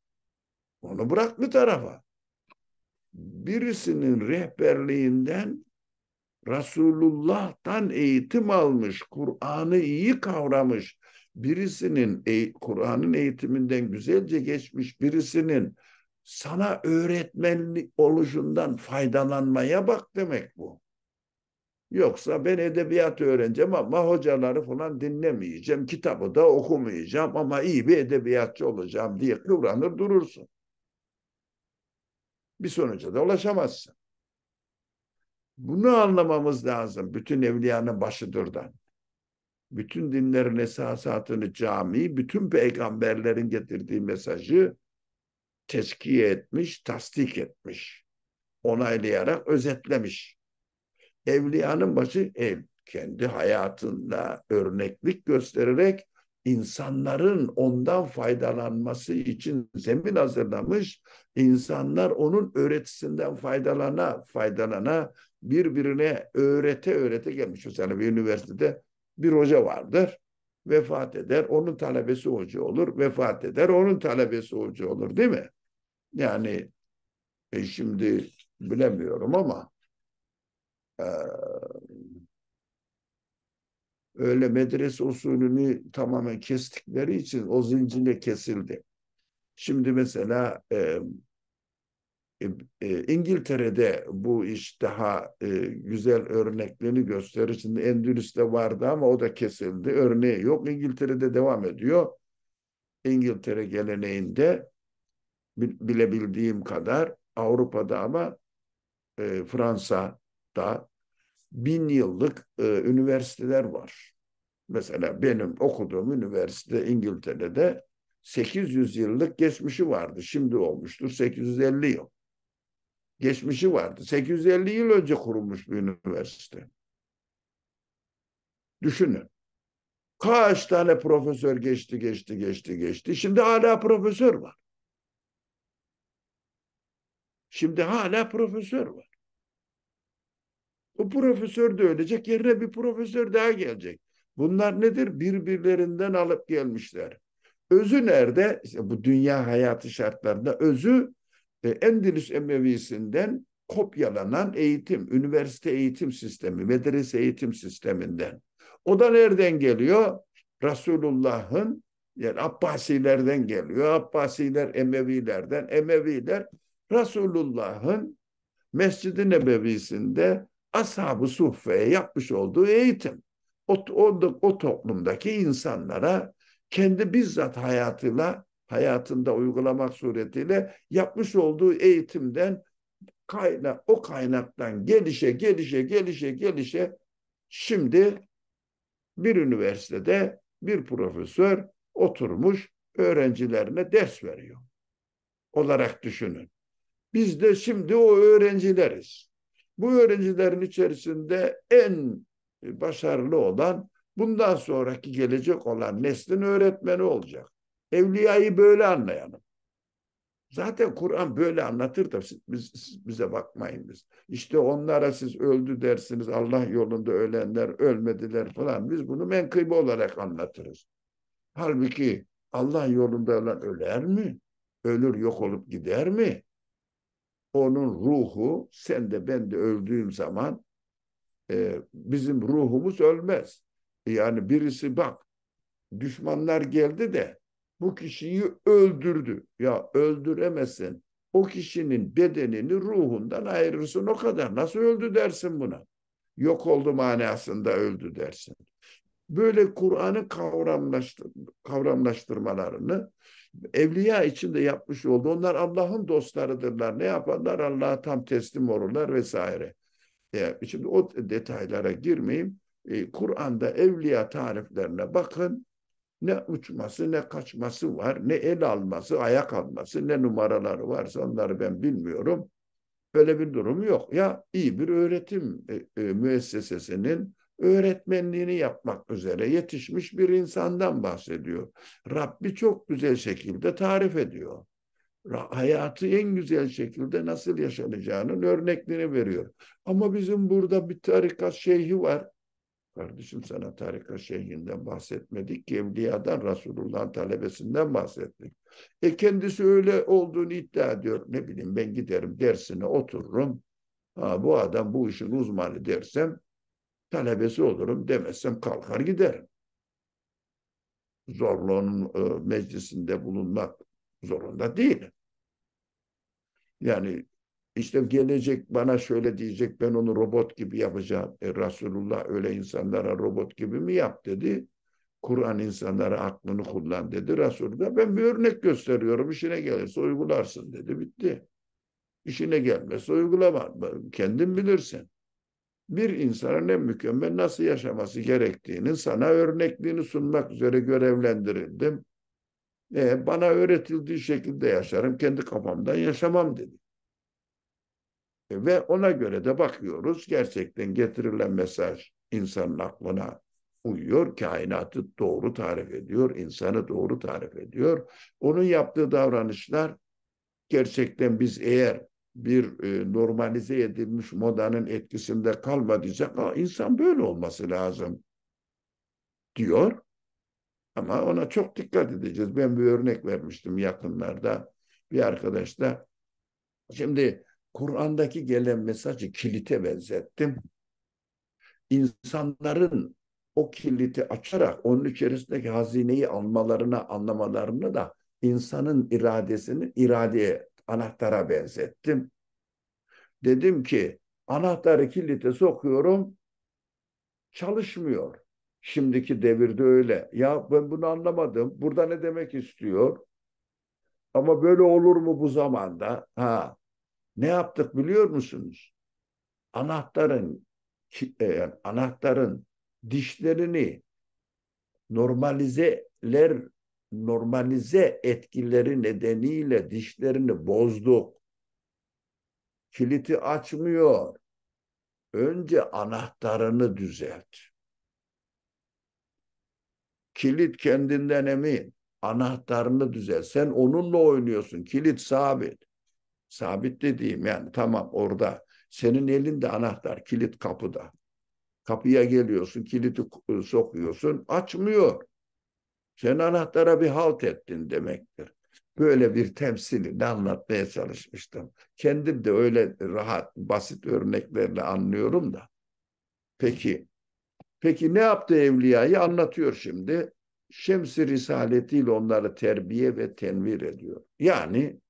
onu bırak bir tarafa. Birisinin rehberliğinden Resulullah'tan eğitim almış, Kur'an'ı iyi kavramış, birisinin Kur'an'ın eğitiminden güzelce geçmiş birisinin sana öğretmenlik oluşundan faydalanmaya bak demek bu. Yoksa ben edebiyat öğreneceğim ama hocaları falan dinlemeyeceğim, kitabı da okumayacağım ama iyi bir edebiyatçı olacağım diye kıvranır durursun. Bir sonuca da ulaşamazsın. Bunu anlamamız lazım. Bütün evliyanın başıdırdan. Bütün dinlerin esasatını cami, bütün peygamberlerin getirdiği mesajı teskiye etmiş, tasdik etmiş. Onaylayarak özetlemiş. Evliyanın başı ev. Kendi hayatında örneklik göstererek insanların ondan faydalanması için zemin hazırlamış. İnsanlar onun öğretisinden faydalana faydalana birbirine öğrete öğrete gelmiş. Mesela bir üniversitede bir hoca vardır vefat eder, onun talebesi hoca olur, vefat eder, onun talebesi hoca olur değil mi? Yani e şimdi bilemiyorum ama e, öyle medrese usulünü tamamen kestikleri için o zincirle kesildi. Şimdi mesela e, e, e, İngiltere'de bu iş daha e, güzel örneklerini gösterir. Şimdi Endülüs'te vardı ama o da kesildi. Örneği yok. İngiltere'de devam ediyor. İngiltere geleneğinde bilebildiğim kadar Avrupa'da ama e, Fransa'da bin yıllık e, üniversiteler var. Mesela benim okuduğum üniversite İngiltere'de 800 yıllık geçmişi vardı. Şimdi olmuştur 850 yıl geçmişi vardı. 850 yıl önce kurulmuş bir üniversite. Düşünün. Kaç tane profesör geçti, geçti, geçti, geçti. Şimdi hala profesör var. Şimdi hala profesör var. O profesör de ölecek, yerine bir profesör daha gelecek. Bunlar nedir? Birbirlerinden alıp gelmişler. Özü nerede? İşte bu dünya hayatı şartlarında özü Endülüs Emevisi'nden kopyalanan eğitim, üniversite eğitim sistemi, medrese eğitim sisteminden. O da nereden geliyor? Resulullah'ın yani Abbasilerden geliyor. Abbasiler Emevilerden. Emeviler Resulullah'ın Mescid-i Nebevisi'nde ashab-ı suhfeye yapmış olduğu eğitim. O, o, o toplumdaki insanlara kendi bizzat hayatıyla hayatında uygulamak suretiyle yapmış olduğu eğitimden kaynak o kaynaktan gelişe gelişe gelişe gelişe şimdi bir üniversitede bir profesör oturmuş öğrencilerine ders veriyor olarak düşünün. Biz de şimdi o öğrencileriz. Bu öğrencilerin içerisinde en başarılı olan bundan sonraki gelecek olan neslin öğretmeni olacak. Evliyayı böyle anlayalım. Zaten Kur'an böyle anlatır da biz, siz bize bakmayın biz. İşte onlara siz öldü dersiniz, Allah yolunda ölenler ölmediler falan. Biz bunu menkıbe olarak anlatırız. Halbuki Allah yolunda olan öler mi? Ölür yok olup gider mi? Onun ruhu sen de ben de öldüğüm zaman e, bizim ruhumuz ölmez. E, yani birisi bak düşmanlar geldi de bu kişiyi öldürdü. Ya öldüremezsin. O kişinin bedenini ruhundan ayırırsın o kadar. Nasıl öldü dersin buna? Yok oldu manasında öldü dersin. Böyle Kur'an'ın kavramlaştır, kavramlaştırmalarını evliya içinde yapmış oldu. Onlar Allah'ın dostlarıdırlar. Ne yaparlar? Allah'a tam teslim olurlar vesaire. Yani e, şimdi o detaylara girmeyeyim. E, Kur'an'da evliya tariflerine bakın. Ne uçması, ne kaçması var, ne el alması, ayak alması, ne numaraları varsa onları ben bilmiyorum. Böyle bir durum yok. Ya iyi bir öğretim e, e, müessesesinin öğretmenliğini yapmak üzere yetişmiş bir insandan bahsediyor. Rabbi çok güzel şekilde tarif ediyor. Hayatı en güzel şekilde nasıl yaşanacağının örneklerini veriyor. Ama bizim burada bir tarikat şeyhi var. Kardeşim sana tarika şeyhinden bahsetmedik ki Evliya'dan Resulullah'ın talebesinden bahsettik. E kendisi öyle olduğunu iddia ediyor. Ne bileyim ben giderim dersine otururum. Ha, bu adam bu işin uzmanı dersem talebesi olurum demezsem kalkar giderim. Zorluğun e, meclisinde bulunmak zorunda değil. Yani işte gelecek bana şöyle diyecek ben onu robot gibi yapacağım. E, Resulullah öyle insanlara robot gibi mi yap dedi. Kur'an insanlara aklını kullan dedi. Resul ben bir örnek gösteriyorum işine gelirse uygularsın dedi bitti. İşine gelmez uygulama kendin bilirsin. Bir insanın en mükemmel nasıl yaşaması gerektiğini sana örnekliğini sunmak üzere görevlendirildim. E, bana öğretildiği şekilde yaşarım kendi kafamdan yaşamam dedi. E, ve ona göre de bakıyoruz gerçekten getirilen mesaj insanın aklına uyuyor, kainatı doğru tarif ediyor, insanı doğru tarif ediyor. Onun yaptığı davranışlar gerçekten biz eğer bir e, normalize edilmiş modanın etkisinde kalmadıysak insan böyle olması lazım diyor. Ama ona çok dikkat edeceğiz. Ben bir örnek vermiştim yakınlarda bir arkadaşta. Şimdi Kur'an'daki gelen mesajı kilite benzettim. İnsanların o kiliti açarak onun içerisindeki hazineyi almalarına, anlamalarını da insanın iradesini iradeye, anahtara benzettim. Dedim ki anahtarı kilite sokuyorum, çalışmıyor. Şimdiki devirde öyle. Ya ben bunu anlamadım. Burada ne demek istiyor? Ama böyle olur mu bu zamanda? Ha, ne yaptık biliyor musunuz? Anahtarın e, yani anahtarın dişlerini normalizeler normalize etkileri nedeniyle dişlerini bozduk. Kiliti açmıyor. Önce anahtarını düzelt. Kilit kendinden emin. Anahtarını düzelt. Sen onunla oynuyorsun. Kilit sabit. Sabit dediğim yani tamam orada. Senin elinde anahtar, kilit kapıda. Kapıya geliyorsun, kiliti e, sokuyorsun, açmıyor. Sen anahtara bir halt ettin demektir. Böyle bir temsilini anlatmaya çalışmıştım. Kendim de öyle rahat, basit örneklerle anlıyorum da. Peki, peki ne yaptı Evliya'yı anlatıyor şimdi. Şems-i Risaletiyle onları terbiye ve tenvir ediyor. Yani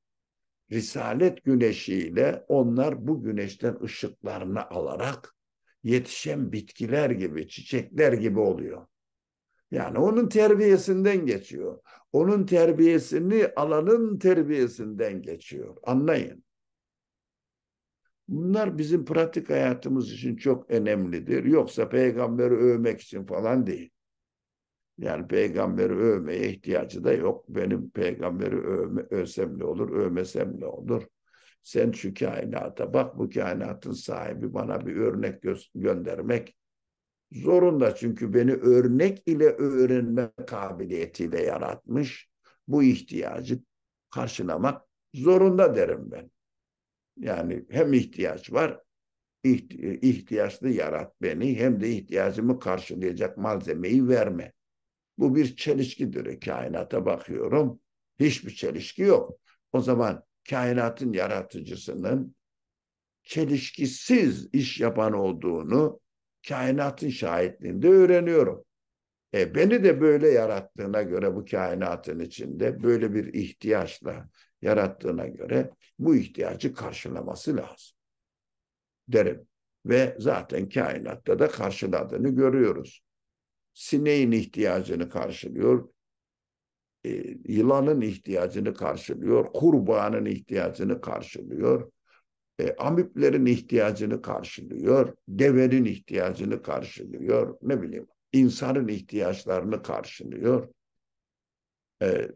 risalet güneşiyle onlar bu güneşten ışıklarını alarak yetişen bitkiler gibi, çiçekler gibi oluyor. Yani onun terbiyesinden geçiyor. Onun terbiyesini alanın terbiyesinden geçiyor. Anlayın. Bunlar bizim pratik hayatımız için çok önemlidir. Yoksa peygamberi övmek için falan değil. Yani peygamberi övmeye ihtiyacı da yok. Benim peygamberi övme, övsem ne olur, övmesem ne olur? Sen şu kainata bak, bu kainatın sahibi bana bir örnek gö göndermek zorunda. Çünkü beni örnek ile öğrenme kabiliyetiyle yaratmış. Bu ihtiyacı karşılamak zorunda derim ben. Yani hem ihtiyaç var, ihtiyaçlı yarat beni hem de ihtiyacımı karşılayacak malzemeyi verme. Bu bir çelişkidir. Kainata bakıyorum. Hiçbir çelişki yok. O zaman kainatın yaratıcısının çelişkisiz iş yapan olduğunu kainatın şahitliğinde öğreniyorum. E beni de böyle yarattığına göre bu kainatın içinde böyle bir ihtiyaçla yarattığına göre bu ihtiyacı karşılaması lazım derim. Ve zaten kainatta da karşıladığını görüyoruz sineğin ihtiyacını karşılıyor, e, yılanın ihtiyacını karşılıyor, kurbanın ihtiyacını karşılıyor, e, amiplerin ihtiyacını karşılıyor, devenin ihtiyacını karşılıyor, ne bileyim insanın ihtiyaçlarını karşılıyor. E,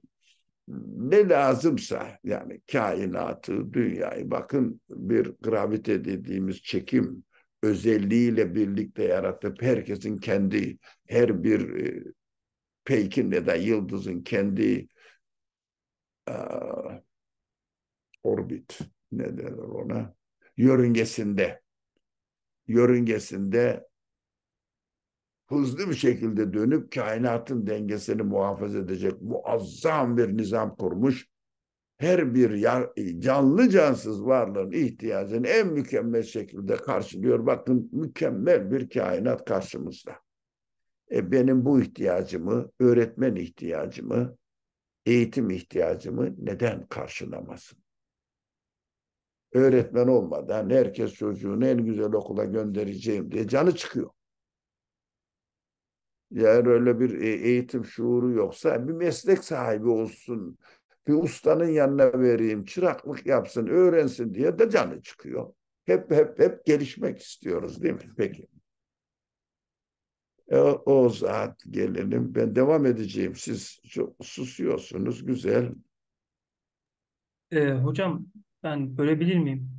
ne lazımsa yani kainatı, dünyayı bakın bir gravite dediğimiz çekim özelliğiyle birlikte yaratıp herkesin kendi her bir e, peykin ya da yıldızın kendi e, orbit ne derler ona yörüngesinde yörüngesinde hızlı bir şekilde dönüp kainatın dengesini muhafaza edecek muazzam bir nizam kurmuş her bir yar, e, canlı cansız varlığın ihtiyacını en mükemmel şekilde karşılıyor. Bakın mükemmel bir kainat karşımızda. E benim bu ihtiyacımı, öğretmen ihtiyacımı, eğitim ihtiyacımı neden karşılamasın? Öğretmen olmadan herkes çocuğunu en güzel okula göndereceğim diye canı çıkıyor. Eğer öyle bir e, eğitim şuuru yoksa bir meslek sahibi olsun bir ustanın yanına vereyim, çıraklık yapsın, öğrensin diye de canı çıkıyor. Hep hep hep gelişmek istiyoruz değil mi? Peki. E, o zat gelelim. Ben devam edeceğim. Siz çok susuyorsunuz. Güzel. E, hocam ben bölebilir miyim?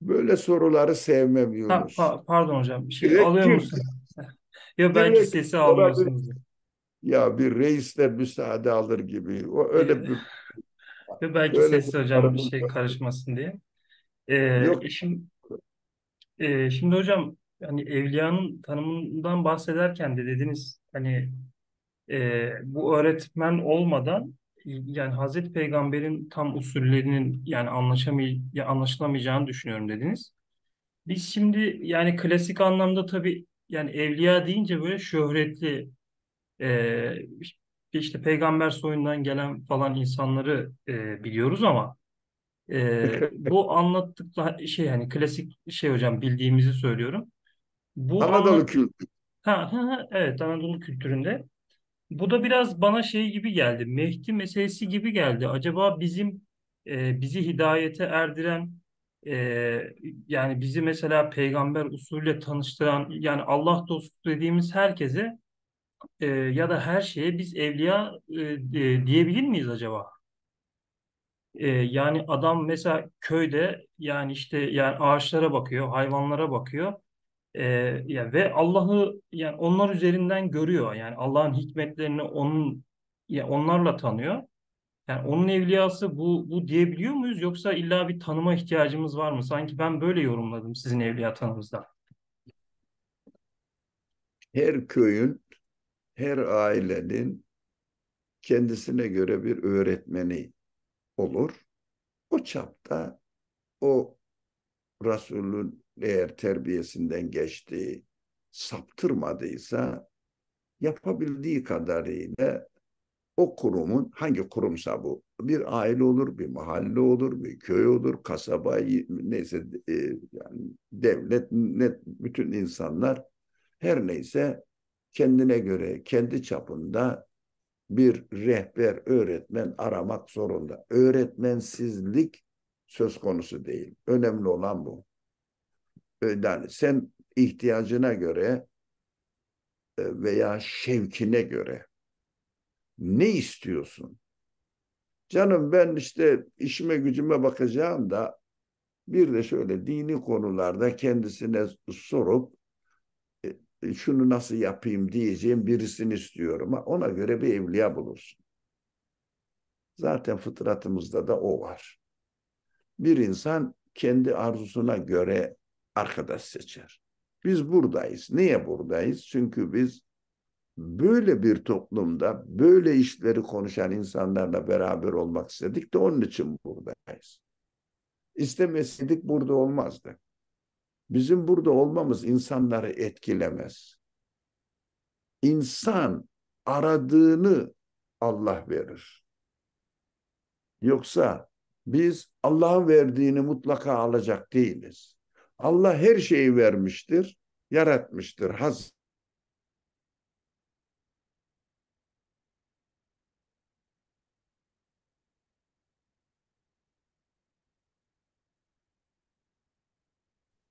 Böyle soruları sevmem Yunus. Ha, pa pardon hocam. Şey, alıyor musunuz? ya belki sesi almıyorsunuz ya bir reis de müsaade alır gibi. O öyle bir Ve belki öyle sesli hocam bir şey karışmasın diye. Ee, Yok. Şimdi, e, şimdi hocam hani evliyanın tanımından bahsederken de dediniz hani e, bu öğretmen olmadan yani Hazreti Peygamber'in tam usullerinin yani anlaşamay anlaşılamayacağını düşünüyorum dediniz. Biz şimdi yani klasik anlamda tabii yani evliya deyince böyle şöhretli e, işte peygamber soyundan gelen falan insanları e, biliyoruz ama e, bu anlattıkları şey yani klasik şey hocam bildiğimizi söylüyorum. Bu Anadolu anlat... kültürü. Ha, ha, ha, evet Anadolu kültüründe. Bu da biraz bana şey gibi geldi. Mehdi meselesi gibi geldi. Acaba bizim e, bizi hidayete erdiren e, yani bizi mesela peygamber usulüyle tanıştıran yani Allah dostu dediğimiz herkese e, ya da her şeye biz evliya e, e, diyebilir miyiz acaba? E, yani adam mesela köyde yani işte yani ağaçlara bakıyor, hayvanlara bakıyor. E, yani ve Allah'ı yani onlar üzerinden görüyor. Yani Allah'ın hikmetlerini onun yani onlarla tanıyor. Yani onun evliyası bu bu diyebiliyor muyuz yoksa illa bir tanıma ihtiyacımız var mı? Sanki ben böyle yorumladım sizin evliya tanımızda. Her köyün her ailenin kendisine göre bir öğretmeni olur. O çapta o Resul'ün eğer terbiyesinden geçtiği saptırmadıysa yapabildiği kadarıyla o kurumun hangi kurumsa bu bir aile olur, bir mahalle olur, bir köy olur, kasaba neyse e, yani devlet net bütün insanlar her neyse kendine göre, kendi çapında bir rehber, öğretmen aramak zorunda. Öğretmensizlik söz konusu değil. Önemli olan bu. Yani sen ihtiyacına göre e, veya şevkine göre ne istiyorsun? Canım ben işte işime gücüme bakacağım da bir de şöyle dini konularda kendisine sorup e, şunu nasıl yapayım diyeceğim birisini istiyorum. Ona göre bir evliya bulursun. Zaten fıtratımızda da o var. Bir insan kendi arzusuna göre arkadaş seçer. Biz buradayız. Niye buradayız? Çünkü biz böyle bir toplumda böyle işleri konuşan insanlarla beraber olmak istedik de onun için buradayız. İstemeseydik burada olmazdık. Bizim burada olmamız insanları etkilemez. İnsan aradığını Allah verir. Yoksa biz Allah'ın verdiğini mutlaka alacak değiliz. Allah her şeyi vermiştir, yaratmıştır, hazır.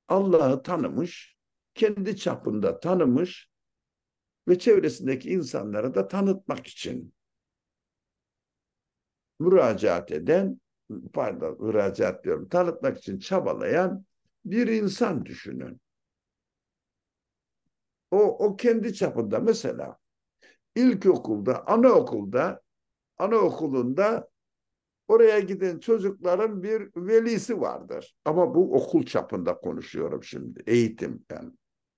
Allah'ı tanımış, kendi çapında tanımış ve çevresindeki insanlara da tanıtmak için müracaat eden, pardon müracaat diyorum, tanıtmak için çabalayan bir insan düşünün. O, o kendi çapında mesela ilkokulda, anaokulda, anaokulunda Oraya giden çocukların bir velisi vardır. Ama bu okul çapında konuşuyorum şimdi. Eğitim yani.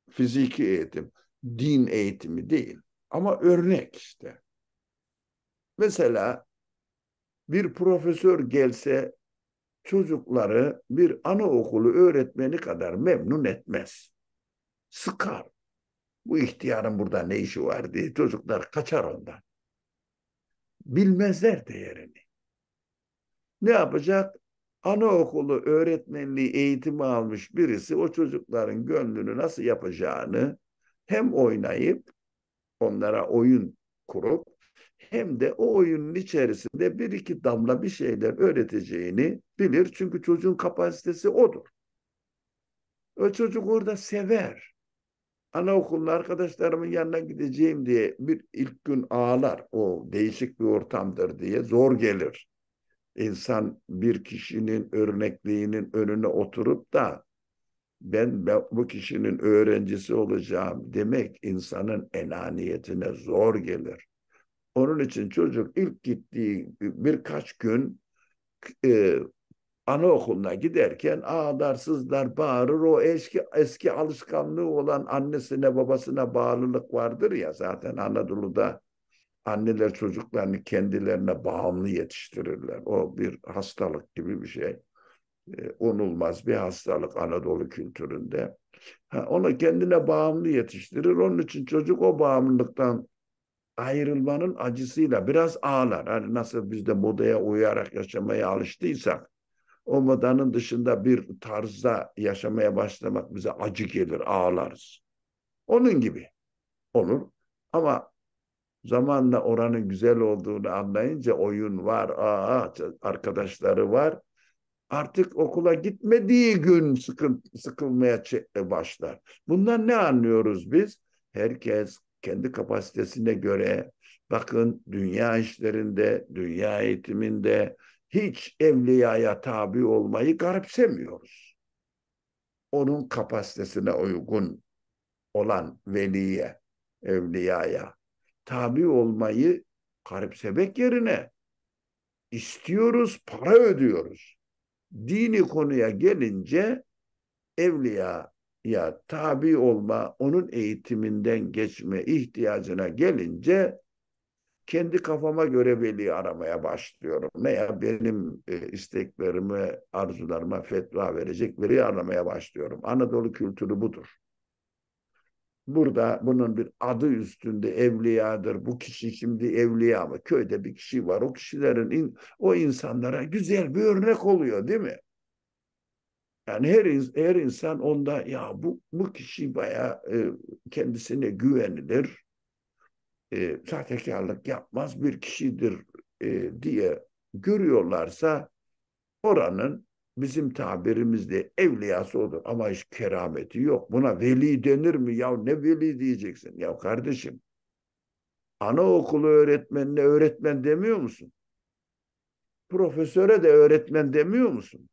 Fiziki eğitim. Din eğitimi değil. Ama örnek işte. Mesela bir profesör gelse çocukları bir anaokulu öğretmeni kadar memnun etmez. Sıkar. Bu ihtiyarın burada ne işi var diye çocuklar kaçar ondan. Bilmezler değerini ne yapacak? Anaokulu öğretmenliği eğitimi almış birisi o çocukların gönlünü nasıl yapacağını hem oynayıp onlara oyun kurup hem de o oyunun içerisinde bir iki damla bir şeyler öğreteceğini bilir. Çünkü çocuğun kapasitesi odur. O çocuk orada sever. Anaokulun arkadaşlarımın yanına gideceğim diye bir ilk gün ağlar. O değişik bir ortamdır diye zor gelir insan bir kişinin örnekliğinin önüne oturup da ben, ben bu kişinin öğrencisi olacağım demek insanın enaniyetine zor gelir. Onun için çocuk ilk gittiği birkaç gün e, anaokuluna giderken ağlarsızlar bağırır. O eski eski alışkanlığı olan annesine babasına bağlılık vardır ya zaten Anadolu'da anneler çocuklarını kendilerine bağımlı yetiştirirler. O bir hastalık gibi bir şey. E, unulmaz bir hastalık Anadolu kültüründe. Ha, ona kendine bağımlı yetiştirir. Onun için çocuk o bağımlılıktan ayrılmanın acısıyla biraz ağlar. Hani nasıl biz de modaya uyarak yaşamaya alıştıysak o modanın dışında bir tarzda yaşamaya başlamak bize acı gelir, ağlarız. Onun gibi olur. Ama Zamanla oranın güzel olduğunu anlayınca oyun var, aa, arkadaşları var. Artık okula gitmediği gün sıkı, sıkılmaya e, başlar. Bundan ne anlıyoruz biz? Herkes kendi kapasitesine göre bakın dünya işlerinde, dünya eğitiminde hiç evliyaya tabi olmayı garipsemiyoruz. Onun kapasitesine uygun olan veliye, evliyaya tabi olmayı garipsemek yerine istiyoruz, para ödüyoruz. Dini konuya gelince evliya ya tabi olma, onun eğitiminden geçme ihtiyacına gelince kendi kafama göre veli aramaya başlıyorum. Ne ya benim e, isteklerime, arzularıma fetva verecek veli aramaya başlıyorum. Anadolu kültürü budur. Burada bunun bir adı üstünde evliyadır. Bu kişi şimdi evliya mı? Köyde bir kişi var. O kişilerin, o insanlara güzel bir örnek oluyor değil mi? Yani her, her insan onda ya bu, bu kişi bayağı e, kendisine güvenilir, e, sahtekarlık yapmaz bir kişidir e, diye görüyorlarsa oranın bizim tabirimizde evliyası olur ama hiç kerameti yok. Buna veli denir mi? Ya ne veli diyeceksin? Ya kardeşim anaokulu öğretmenine öğretmen demiyor musun? Profesöre de öğretmen demiyor musun?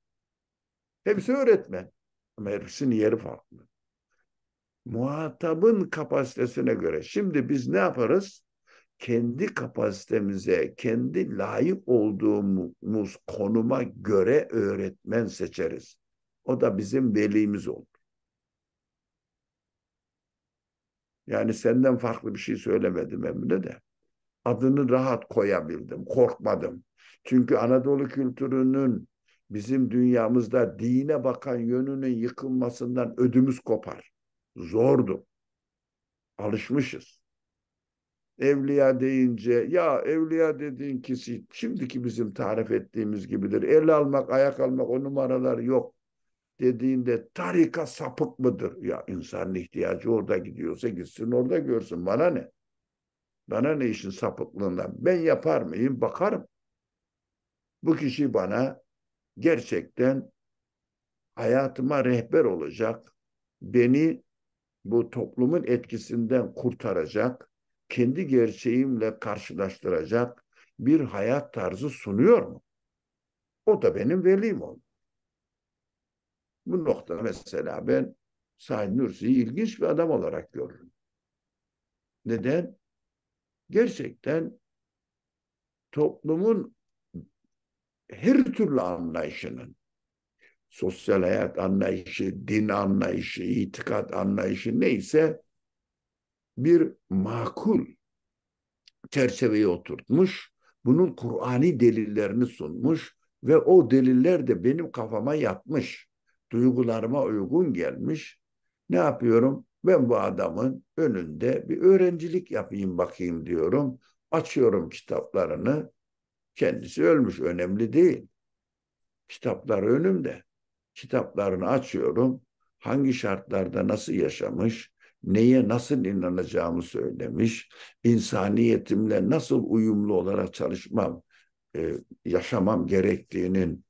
Hepsi öğretmen. Ama hepsinin yeri farklı. Muhatabın kapasitesine göre. Şimdi biz ne yaparız? kendi kapasitemize, kendi layık olduğumuz konuma göre öğretmen seçeriz. O da bizim velimiz olur. Yani senden farklı bir şey söylemedim Emre de. Adını rahat koyabildim, korkmadım. Çünkü Anadolu kültürünün bizim dünyamızda dine bakan yönünün yıkılmasından ödümüz kopar. Zordu. Alışmışız. Evliya deyince ya evliya dediğin kişi şimdiki bizim tarif ettiğimiz gibidir. El almak, ayak almak o numaralar yok dediğinde tarika sapık mıdır? Ya insanın ihtiyacı orada gidiyorsa gitsin orada görsün. Bana ne? Bana ne işin sapıklığından? Ben yapar mıyım? Bakarım. Bu kişi bana gerçekten hayatıma rehber olacak, beni bu toplumun etkisinden kurtaracak, kendi gerçeğimle karşılaştıracak bir hayat tarzı sunuyor mu? O da benim velim oldu. Bu nokta mesela ben Said Nursi'yi ilginç bir adam olarak görürüm. Neden? Gerçekten toplumun her türlü anlayışının sosyal hayat anlayışı, din anlayışı, itikat anlayışı neyse bir makul çerçeveye oturtmuş, bunun Kur'an'i delillerini sunmuş ve o deliller de benim kafama yatmış, duygularıma uygun gelmiş. Ne yapıyorum? Ben bu adamın önünde bir öğrencilik yapayım bakayım diyorum. Açıyorum kitaplarını. Kendisi ölmüş, önemli değil. Kitaplar önümde. Kitaplarını açıyorum. Hangi şartlarda nasıl yaşamış, neye nasıl inanacağımı söylemiş, insaniyetimle nasıl uyumlu olarak çalışmam, e, yaşamam gerektiğinin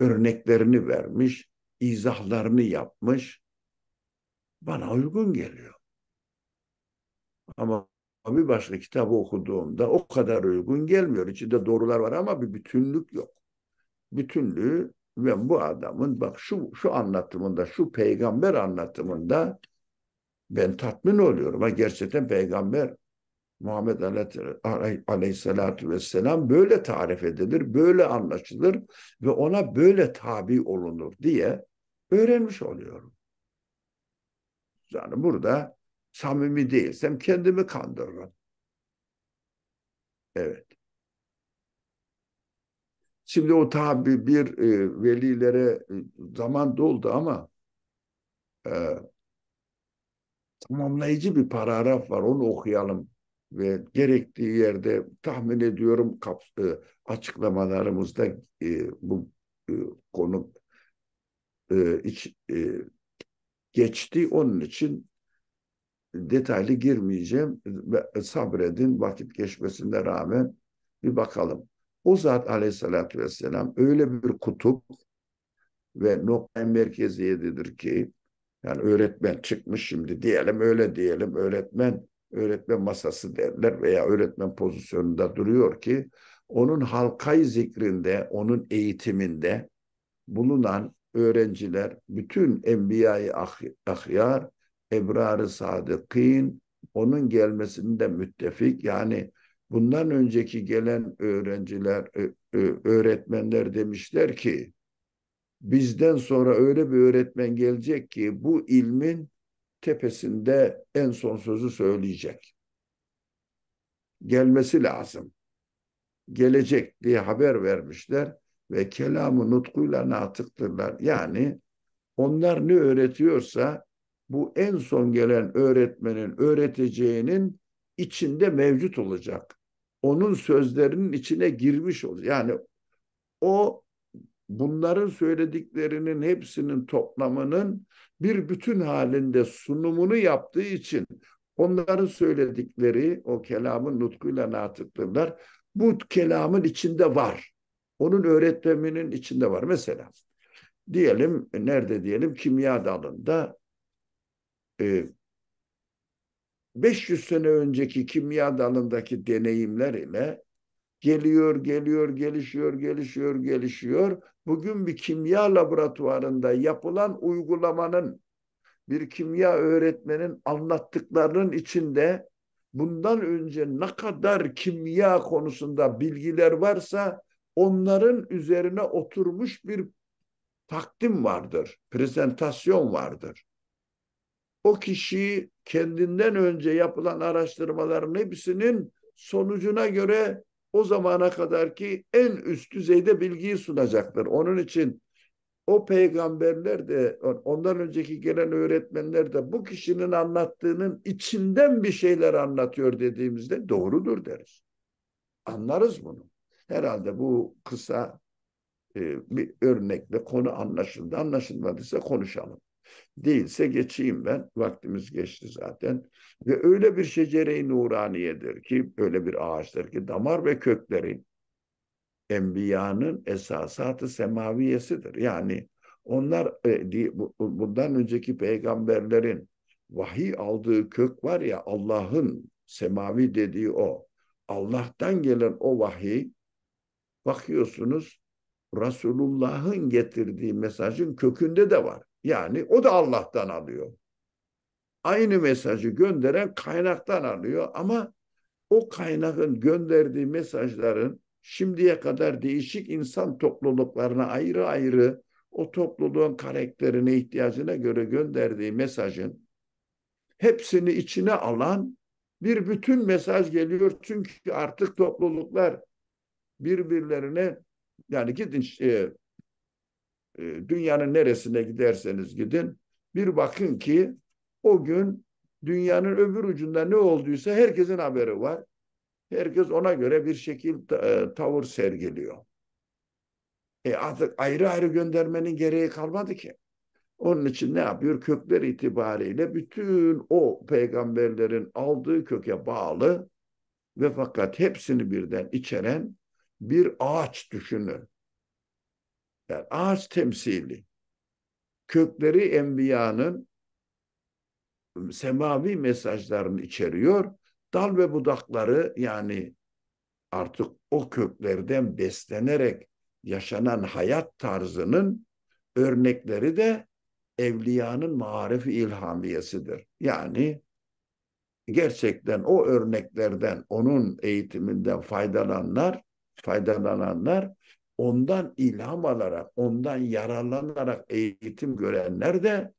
örneklerini vermiş, izahlarını yapmış, bana uygun geliyor. Ama bir başka kitabı okuduğumda o kadar uygun gelmiyor. İçinde doğrular var ama bir bütünlük yok. Bütünlüğü ve bu adamın bak şu şu anlatımında, şu peygamber anlatımında ben tatmin oluyorum. Ha, gerçekten peygamber Muhammed Aleyhisselatü Vesselam böyle tarif edilir, böyle anlaşılır ve ona böyle tabi olunur diye öğrenmiş oluyorum. Yani burada samimi değilsem kendimi kandırırım. Evet. Şimdi o tabi bir e, velilere e, zaman doldu ama e, tamamlayıcı bir paragraf var onu okuyalım ve gerektiği yerde tahmin ediyorum e, açıklamalarımızda e, bu e, konu geçti. Onun için detaylı girmeyeceğim. Sabredin vakit geçmesine rağmen bir bakalım. O zat aleyhissalatü vesselam öyle bir kutup ve nokta merkeziyedir ki yani öğretmen çıkmış şimdi diyelim öyle diyelim öğretmen öğretmen masası derler veya öğretmen pozisyonunda duruyor ki onun halkay zikrinde, onun eğitiminde bulunan öğrenciler bütün Enbiya-i ah Ahyar, ebrar Sadıkîn, onun gelmesinde müttefik yani bundan önceki gelen öğrenciler, öğretmenler demişler ki bizden sonra öyle bir öğretmen gelecek ki bu ilmin tepesinde en son sözü söyleyecek. Gelmesi lazım. Gelecek diye haber vermişler ve kelamı nutkuyla natıktırlar. Yani onlar ne öğretiyorsa bu en son gelen öğretmenin öğreteceğinin içinde mevcut olacak. Onun sözlerinin içine girmiş olacak. Yani o bunların söylediklerinin hepsinin toplamının bir bütün halinde sunumunu yaptığı için onların söyledikleri o kelamın nutkuyla natıktırlar. Bu kelamın içinde var. Onun öğretmeninin içinde var. Mesela diyelim nerede diyelim kimya dalında e, 500 sene önceki kimya dalındaki deneyimler ile geliyor, geliyor, gelişiyor, gelişiyor, gelişiyor bugün bir kimya laboratuvarında yapılan uygulamanın bir kimya öğretmenin anlattıklarının içinde bundan önce ne kadar kimya konusunda bilgiler varsa onların üzerine oturmuş bir takdim vardır, prezentasyon vardır. O kişi kendinden önce yapılan araştırmaların hepsinin sonucuna göre o zamana kadar ki en üst düzeyde bilgiyi sunacaktır. Onun için o peygamberler de ondan önceki gelen öğretmenler de bu kişinin anlattığının içinden bir şeyler anlatıyor dediğimizde doğrudur deriz. Anlarız bunu. Herhalde bu kısa e, bir örnekle konu anlaşıldı. Anlaşılmadıysa konuşalım. Değilse geçeyim ben. Vaktimiz geçti zaten. Ve öyle bir şecere-i nuraniyedir ki, öyle bir ağaçtır ki damar ve kökleri enbiyanın esasatı semaviyesidir. Yani onlar e, bundan önceki peygamberlerin vahiy aldığı kök var ya Allah'ın semavi dediği o. Allah'tan gelen o vahiy bakıyorsunuz Resulullah'ın getirdiği mesajın kökünde de var. Yani o da Allah'tan alıyor. Aynı mesajı gönderen kaynaktan alıyor ama o kaynakın gönderdiği mesajların şimdiye kadar değişik insan topluluklarına ayrı ayrı o topluluğun karakterine ihtiyacına göre gönderdiği mesajın hepsini içine alan bir bütün mesaj geliyor. Çünkü artık topluluklar birbirlerine yani gidin e, ee, dünyanın neresine giderseniz gidin bir bakın ki o gün dünyanın öbür ucunda ne olduysa herkesin haberi var. Herkes ona göre bir şekil e, tavır sergiliyor. E artık ayrı ayrı göndermenin gereği kalmadı ki. Onun için ne yapıyor? Kökler itibariyle bütün o peygamberlerin aldığı köke bağlı ve fakat hepsini birden içeren bir ağaç düşünün. Yani ağaç temsili. Kökleri enbiyanın ıı, semavi mesajlarını içeriyor. Dal ve budakları yani artık o köklerden beslenerek yaşanan hayat tarzının örnekleri de evliyanın marifi ilhamiyesidir. Yani gerçekten o örneklerden, onun eğitiminden faydalananlar, faydalananlar ondan ilham alarak, ondan yararlanarak eğitim görenler de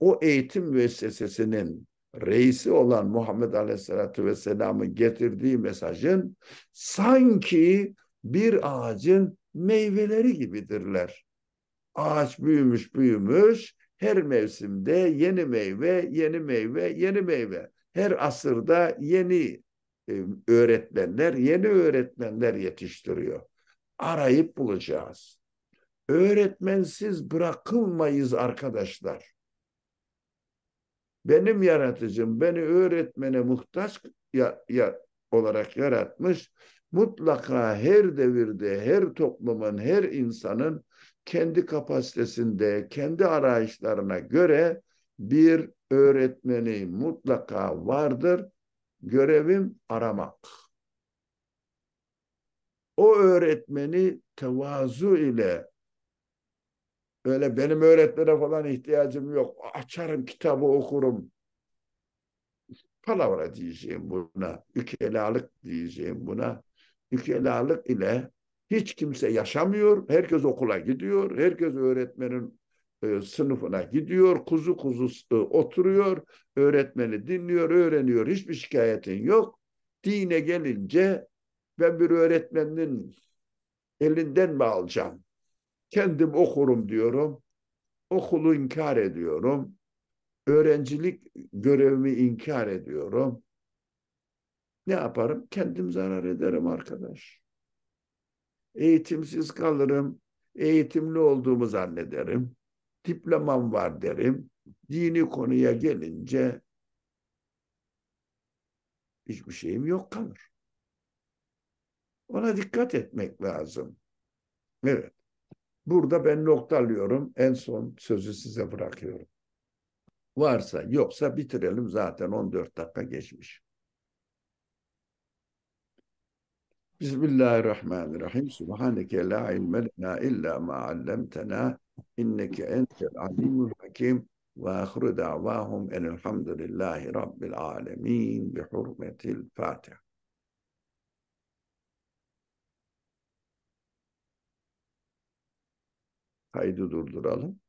o eğitim müessesesinin reisi olan Muhammed Aleyhisselatü Vesselam'ın getirdiği mesajın sanki bir ağacın meyveleri gibidirler. Ağaç büyümüş büyümüş, her mevsimde yeni meyve, yeni meyve, yeni meyve. Her asırda yeni e, öğretmenler, yeni öğretmenler yetiştiriyor arayıp bulacağız. Öğretmensiz bırakılmayız arkadaşlar. Benim yaratıcım beni öğretmene muhtaç ya, ya, olarak yaratmış. Mutlaka her devirde, her toplumun, her insanın kendi kapasitesinde, kendi arayışlarına göre bir öğretmeni mutlaka vardır. Görevim aramak o öğretmeni tevazu ile öyle benim öğretmene falan ihtiyacım yok. Açarım kitabı okurum. Palavra diyeceğim buna. Ükelalık diyeceğim buna. Ükelalık ile hiç kimse yaşamıyor. Herkes okula gidiyor. Herkes öğretmenin e, sınıfına gidiyor. Kuzu kuzu e, oturuyor. Öğretmeni dinliyor, öğreniyor. Hiçbir şikayetin yok. Dine gelince ben bir öğretmenin elinden mi alacağım? Kendim okurum diyorum. Okulu inkar ediyorum. Öğrencilik görevimi inkar ediyorum. Ne yaparım? Kendim zarar ederim arkadaş. Eğitimsiz kalırım. Eğitimli olduğumu zannederim. Diplomam var derim. Dini konuya gelince hiçbir şeyim yok kalır. Ona dikkat etmek lazım. Evet. Burada ben noktalıyorum. En son sözü size bırakıyorum. Varsa yoksa bitirelim zaten 14 dakika geçmiş. Bismillahirrahmanirrahim. Subhaneke la ilme lena illa ma allamtana inneke entel alimul hakim ve ahiru davahum enelhamdülillahi rabbil alemin bi hurmetil Fatiha. kaydı durduralım.